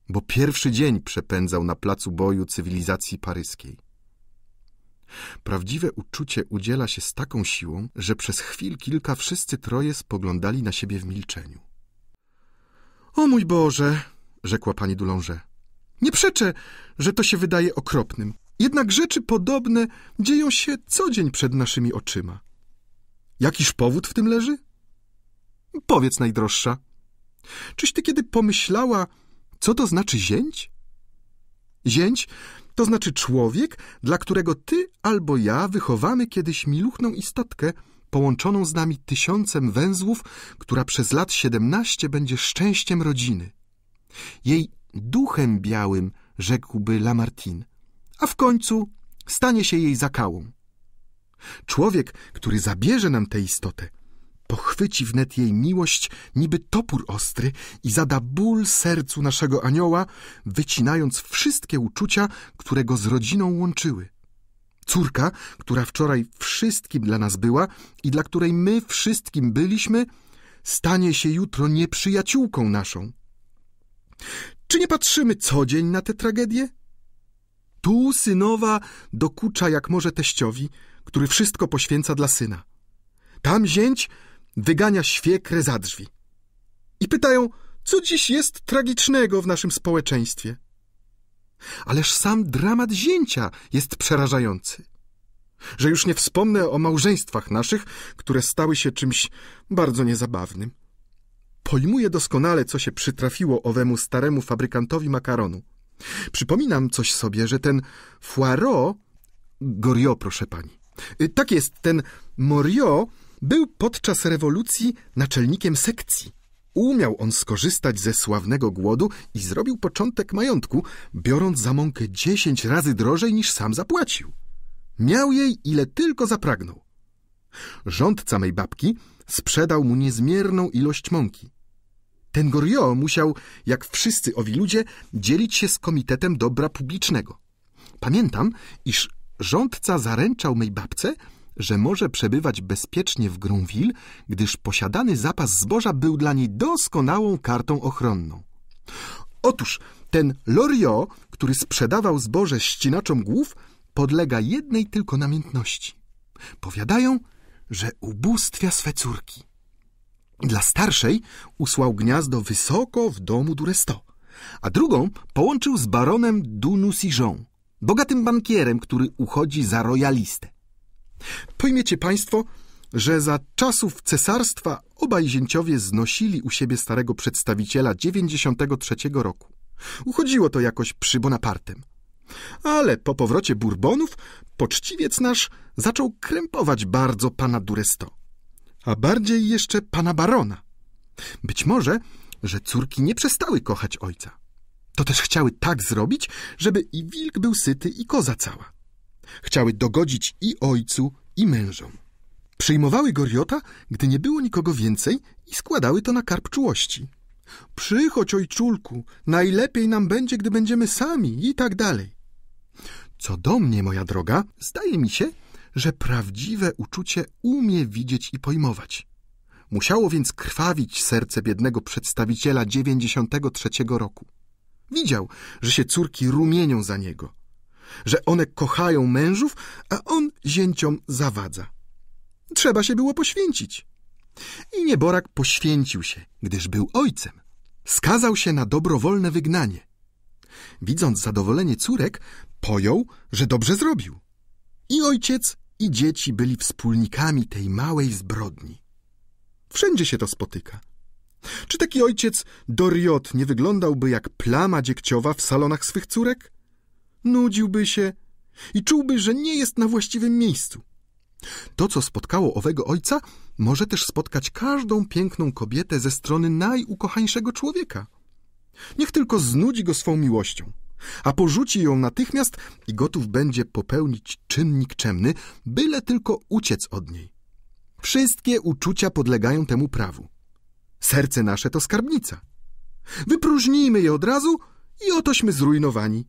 bo pierwszy dzień przepędzał na placu boju cywilizacji paryskiej. Prawdziwe uczucie udziela się z taką siłą, że przez chwil kilka wszyscy troje spoglądali na siebie w milczeniu. O mój Boże! rzekła pani Duląże. Nie przeczę, że to się wydaje okropnym. Jednak rzeczy podobne dzieją się co dzień przed naszymi oczyma. Jakiż powód w tym leży? Powiedz, najdroższa, czyś ty kiedy pomyślała, co to znaczy zięć? Zięć to znaczy człowiek, dla którego ty albo ja wychowamy kiedyś miluchną istotkę, połączoną z nami tysiącem węzłów, która przez lat siedemnaście będzie szczęściem rodziny. Jej duchem białym, rzekłby Lamartine a w końcu stanie się jej zakałą. Człowiek, który zabierze nam tę istotę, pochwyci wnet jej miłość niby topór ostry i zada ból sercu naszego anioła, wycinając wszystkie uczucia, które go z rodziną łączyły. Córka, która wczoraj wszystkim dla nas była i dla której my wszystkim byliśmy, stanie się jutro nieprzyjaciółką naszą. Czy nie patrzymy co dzień na te tragedie? Współsynowa dokucza jak może teściowi, który wszystko poświęca dla syna. Tam zięć wygania świekrę za drzwi. I pytają, co dziś jest tragicznego w naszym społeczeństwie. Ależ sam dramat zięcia jest przerażający. Że już nie wspomnę o małżeństwach naszych, które stały się czymś bardzo niezabawnym. Pojmuję doskonale, co się przytrafiło owemu staremu fabrykantowi makaronu. Przypominam coś sobie, że ten Foirot, Goriot, proszę pani, y, tak jest, ten Moriot był podczas rewolucji naczelnikiem sekcji. Umiał on skorzystać ze sławnego głodu i zrobił początek majątku, biorąc za mąkę dziesięć razy drożej niż sam zapłacił. Miał jej ile tylko zapragnął. Rząd mej babki sprzedał mu niezmierną ilość mąki. Ten Goriot musiał, jak wszyscy owi ludzie, dzielić się z Komitetem Dobra Publicznego. Pamiętam, iż rządca zaręczał mej babce, że może przebywać bezpiecznie w Grunwil, gdyż posiadany zapas zboża był dla niej doskonałą kartą ochronną. Otóż ten Loriot, który sprzedawał zboże ścinaczom głów, podlega jednej tylko namiętności. Powiadają, że ubóstwia swe córki. Dla starszej usłał gniazdo wysoko w domu Duresto, a drugą połączył z baronem Dunusijon, bogatym bankierem, który uchodzi za royalistę. Pojmiecie państwo, że za czasów cesarstwa obaj zięciowie znosili u siebie starego przedstawiciela 93 roku. Uchodziło to jakoś przy Bonapartem. Ale po powrocie Bourbonów poczciwiec nasz zaczął krępować bardzo pana Duresto a bardziej jeszcze pana barona. Być może, że córki nie przestały kochać ojca. To też chciały tak zrobić, żeby i wilk był syty, i koza cała. Chciały dogodzić i ojcu, i mężom. Przyjmowały Goriota, gdy nie było nikogo więcej i składały to na karb czułości. Przychodź, ojczulku, najlepiej nam będzie, gdy będziemy sami i tak dalej. Co do mnie, moja droga, zdaje mi się, że prawdziwe uczucie umie widzieć i pojmować. Musiało więc krwawić serce biednego przedstawiciela 93 roku. Widział, że się córki rumienią za niego, że one kochają mężów, a on zięciom zawadza. Trzeba się było poświęcić. I nieborak poświęcił się, gdyż był ojcem. Skazał się na dobrowolne wygnanie. Widząc zadowolenie córek, pojął, że dobrze zrobił. I ojciec, i dzieci byli wspólnikami tej małej zbrodni. Wszędzie się to spotyka. Czy taki ojciec Doriot nie wyglądałby jak plama dziekciowa w salonach swych córek? Nudziłby się i czułby, że nie jest na właściwym miejscu. To, co spotkało owego ojca, może też spotkać każdą piękną kobietę ze strony najukochańszego człowieka. Niech tylko znudzi go swą miłością a porzuci ją natychmiast i gotów będzie popełnić czyn nikczemny, byle tylko uciec od niej. Wszystkie uczucia podlegają temu prawu. Serce nasze to skarbnica. Wypróżnijmy je od razu i otośmy zrujnowani.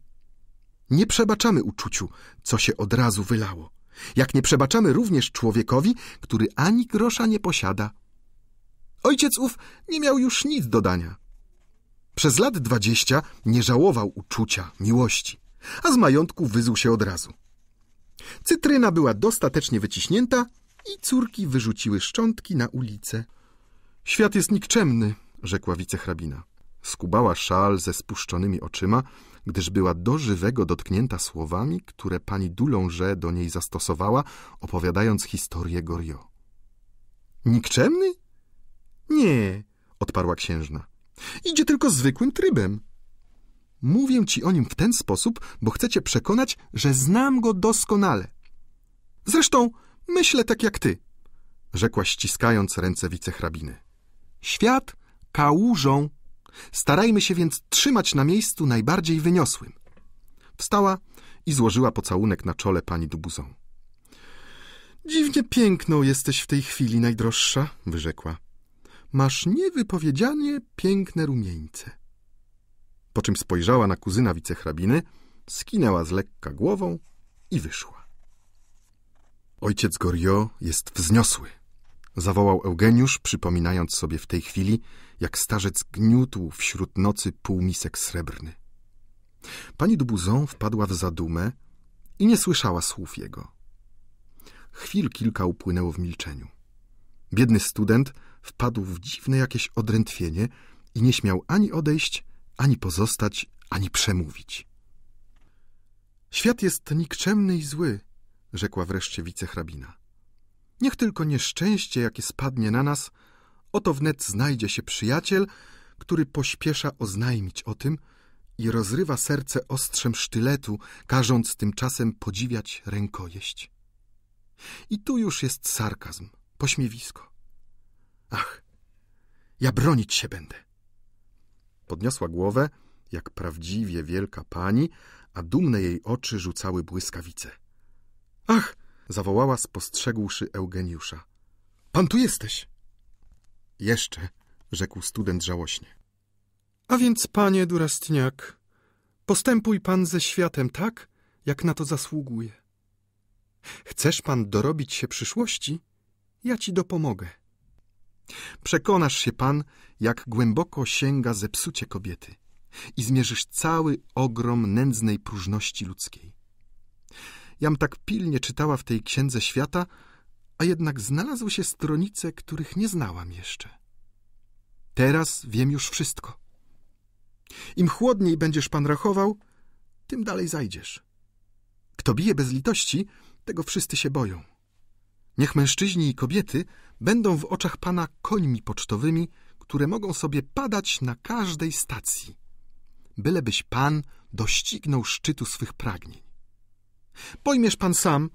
Nie przebaczamy uczuciu, co się od razu wylało, jak nie przebaczamy również człowiekowi, który ani grosza nie posiada. Ojciec ów nie miał już nic dodania. Przez lat dwadzieścia nie żałował uczucia, miłości, a z majątku wyzuł się od razu. Cytryna była dostatecznie wyciśnięta i córki wyrzuciły szczątki na ulicę. Świat jest nikczemny, rzekła wicehrabina. Skubała szal ze spuszczonymi oczyma, gdyż była do żywego dotknięta słowami, które pani Duląże do niej zastosowała, opowiadając historię Gorio. Nikczemny? Nie, odparła księżna. Idzie tylko zwykłym trybem. Mówię ci o nim w ten sposób, bo chcę cię przekonać, że znam go doskonale. Zresztą myślę tak jak ty, rzekła ściskając ręce wicehrabiny. Świat kałużą. Starajmy się więc trzymać na miejscu najbardziej wyniosłym. Wstała i złożyła pocałunek na czole pani Dubuzon. Dziwnie piękną jesteś w tej chwili, najdroższa, wyrzekła masz niewypowiedzianie piękne rumieńce. Po czym spojrzała na kuzyna wicehrabiny, skinęła z lekka głową i wyszła. Ojciec Gorio jest wzniosły, zawołał Eugeniusz, przypominając sobie w tej chwili, jak starzec gniótł wśród nocy półmisek srebrny. Pani Dubuzon wpadła w zadumę i nie słyszała słów jego. Chwil kilka upłynęło w milczeniu. Biedny student wpadł w dziwne jakieś odrętwienie i nie śmiał ani odejść, ani pozostać, ani przemówić. Świat jest nikczemny i zły, rzekła wreszcie wicehrabina. Niech tylko nieszczęście, jakie spadnie na nas, oto wnet znajdzie się przyjaciel, który pośpiesza oznajmić o tym i rozrywa serce ostrzem sztyletu, każąc tymczasem podziwiać rękojeść. I tu już jest sarkazm, pośmiewisko. Ach, ja bronić się będę. Podniosła głowę, jak prawdziwie wielka pani, a dumne jej oczy rzucały błyskawice. Ach! zawołała, spostrzegłszy Eugeniusza. Pan tu jesteś! Jeszcze, rzekł student żałośnie. A więc, panie Durastniak, postępuj pan ze światem tak, jak na to zasługuje. Chcesz pan dorobić się przyszłości? Ja ci dopomogę. Przekonasz się pan, jak głęboko sięga zepsucie kobiety i zmierzysz cały ogrom nędznej próżności ludzkiej. Jam tak pilnie czytała w tej księdze świata, a jednak znalazły się stronice, których nie znałam jeszcze. Teraz wiem już wszystko. Im chłodniej będziesz pan rachował, tym dalej zajdziesz. Kto bije bez litości, tego wszyscy się boją. Niech mężczyźni i kobiety będą w oczach Pana końmi pocztowymi, które mogą sobie padać na każdej stacji, bylebyś Pan doścignął szczytu swych pragnień. Pojmiesz Pan sam,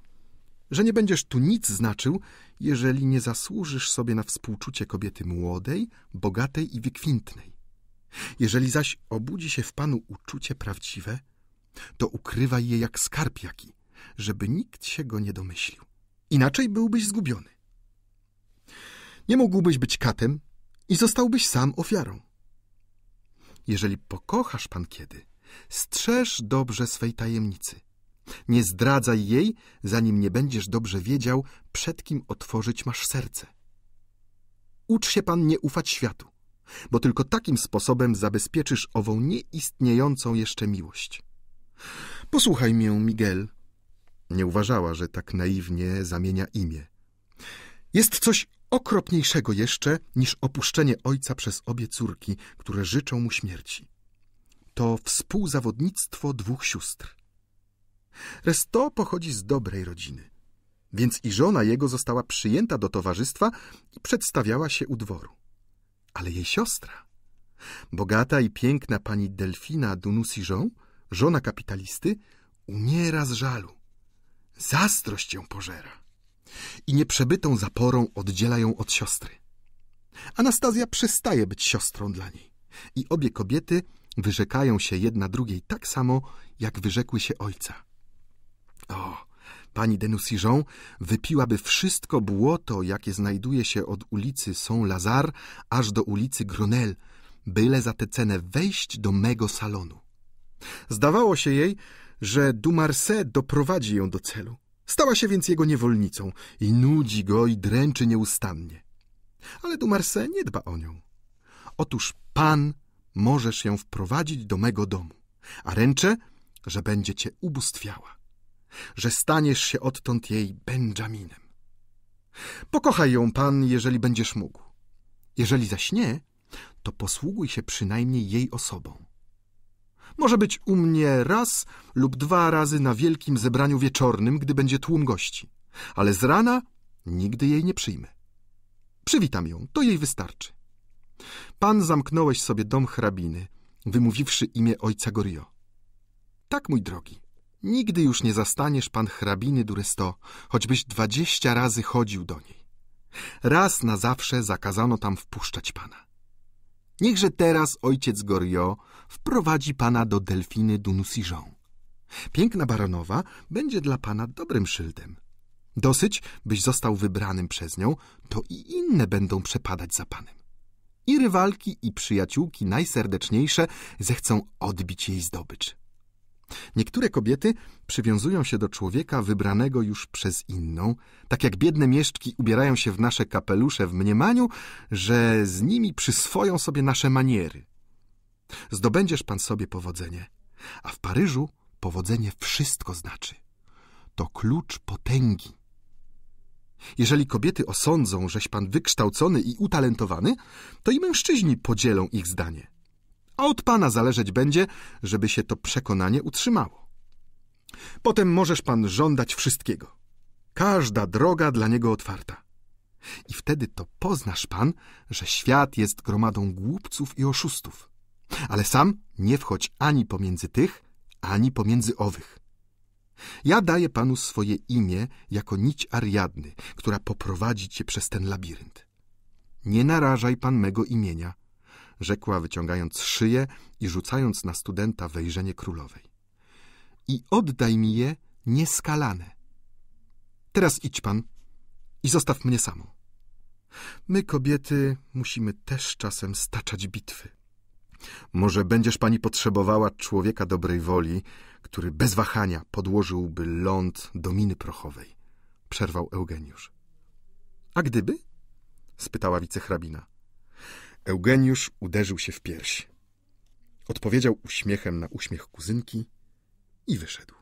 że nie będziesz tu nic znaczył, jeżeli nie zasłużysz sobie na współczucie kobiety młodej, bogatej i wykwintnej. Jeżeli zaś obudzi się w Panu uczucie prawdziwe, to ukrywaj je jak skarb jaki, żeby nikt się go nie domyślił inaczej byłbyś zgubiony. Nie mógłbyś być katem i zostałbyś sam ofiarą. Jeżeli pokochasz pan kiedy, strzeż dobrze swej tajemnicy. Nie zdradzaj jej, zanim nie będziesz dobrze wiedział, przed kim otworzyć masz serce. Ucz się pan nie ufać światu, bo tylko takim sposobem zabezpieczysz ową nieistniejącą jeszcze miłość. Posłuchaj mię, Miguel, nie uważała, że tak naiwnie zamienia imię. Jest coś okropniejszego jeszcze niż opuszczenie ojca przez obie córki, które życzą mu śmierci. To współzawodnictwo dwóch sióstr. Resto pochodzi z dobrej rodziny, więc i żona jego została przyjęta do towarzystwa i przedstawiała się u dworu. Ale jej siostra, bogata i piękna pani Delfina Dunusiżą, żona kapitalisty, umiera z żalu. Zazdrość ją pożera i nieprzebytą zaporą oddziela ją od siostry. Anastazja przestaje być siostrą dla niej i obie kobiety wyrzekają się jedna drugiej tak samo, jak wyrzekły się ojca. O, pani de wypiłaby wszystko błoto, jakie znajduje się od ulicy Saint-Lazare aż do ulicy Grenelle, byle za tę cenę wejść do mego salonu. Zdawało się jej, że Dumarsy doprowadzi ją do celu. Stała się więc jego niewolnicą i nudzi go i dręczy nieustannie. Ale Dumarsy nie dba o nią. Otóż pan możesz ją wprowadzić do mego domu, a ręczę, że będzie cię ubóstwiała, że staniesz się odtąd jej Benjaminem. Pokochaj ją, pan, jeżeli będziesz mógł. Jeżeli zaś nie, to posługuj się przynajmniej jej osobą. Może być u mnie raz lub dwa razy na wielkim zebraniu wieczornym, gdy będzie tłum gości, ale z rana nigdy jej nie przyjmę. Przywitam ją, to jej wystarczy. Pan zamknąłeś sobie dom hrabiny, wymówiwszy imię ojca Gorio. Tak, mój drogi, nigdy już nie zastaniesz pan hrabiny Duresto, choćbyś dwadzieścia razy chodził do niej. Raz na zawsze zakazano tam wpuszczać pana. Niechże teraz ojciec Gorio wprowadzi pana do delfiny Dunusijon. Piękna baronowa będzie dla pana dobrym szyldem. Dosyć, byś został wybranym przez nią, to i inne będą przepadać za panem. I rywalki, i przyjaciółki najserdeczniejsze zechcą odbić jej zdobycz. Niektóre kobiety przywiązują się do człowieka wybranego już przez inną, tak jak biedne mieszczki ubierają się w nasze kapelusze w mniemaniu, że z nimi przyswoją sobie nasze maniery. Zdobędziesz pan sobie powodzenie, a w Paryżu powodzenie wszystko znaczy. To klucz potęgi. Jeżeli kobiety osądzą, żeś pan wykształcony i utalentowany, to i mężczyźni podzielą ich zdanie. A od pana zależeć będzie, żeby się to przekonanie utrzymało. Potem możesz pan żądać wszystkiego. Każda droga dla niego otwarta. I wtedy to poznasz pan, że świat jest gromadą głupców i oszustów ale sam nie wchodź ani pomiędzy tych, ani pomiędzy owych. Ja daję panu swoje imię jako nić Ariadny, która poprowadzi cię przez ten labirynt. Nie narażaj pan mego imienia, rzekła wyciągając szyję i rzucając na studenta wejrzenie królowej. I oddaj mi je nieskalane. Teraz idź pan i zostaw mnie samą. My, kobiety, musimy też czasem staczać bitwy. Może będziesz pani potrzebowała człowieka dobrej woli, który bez wahania podłożyłby ląd do miny prochowej, przerwał Eugeniusz. A gdyby? spytała wicehrabina. Eugeniusz uderzył się w piersi. Odpowiedział uśmiechem na uśmiech kuzynki i wyszedł.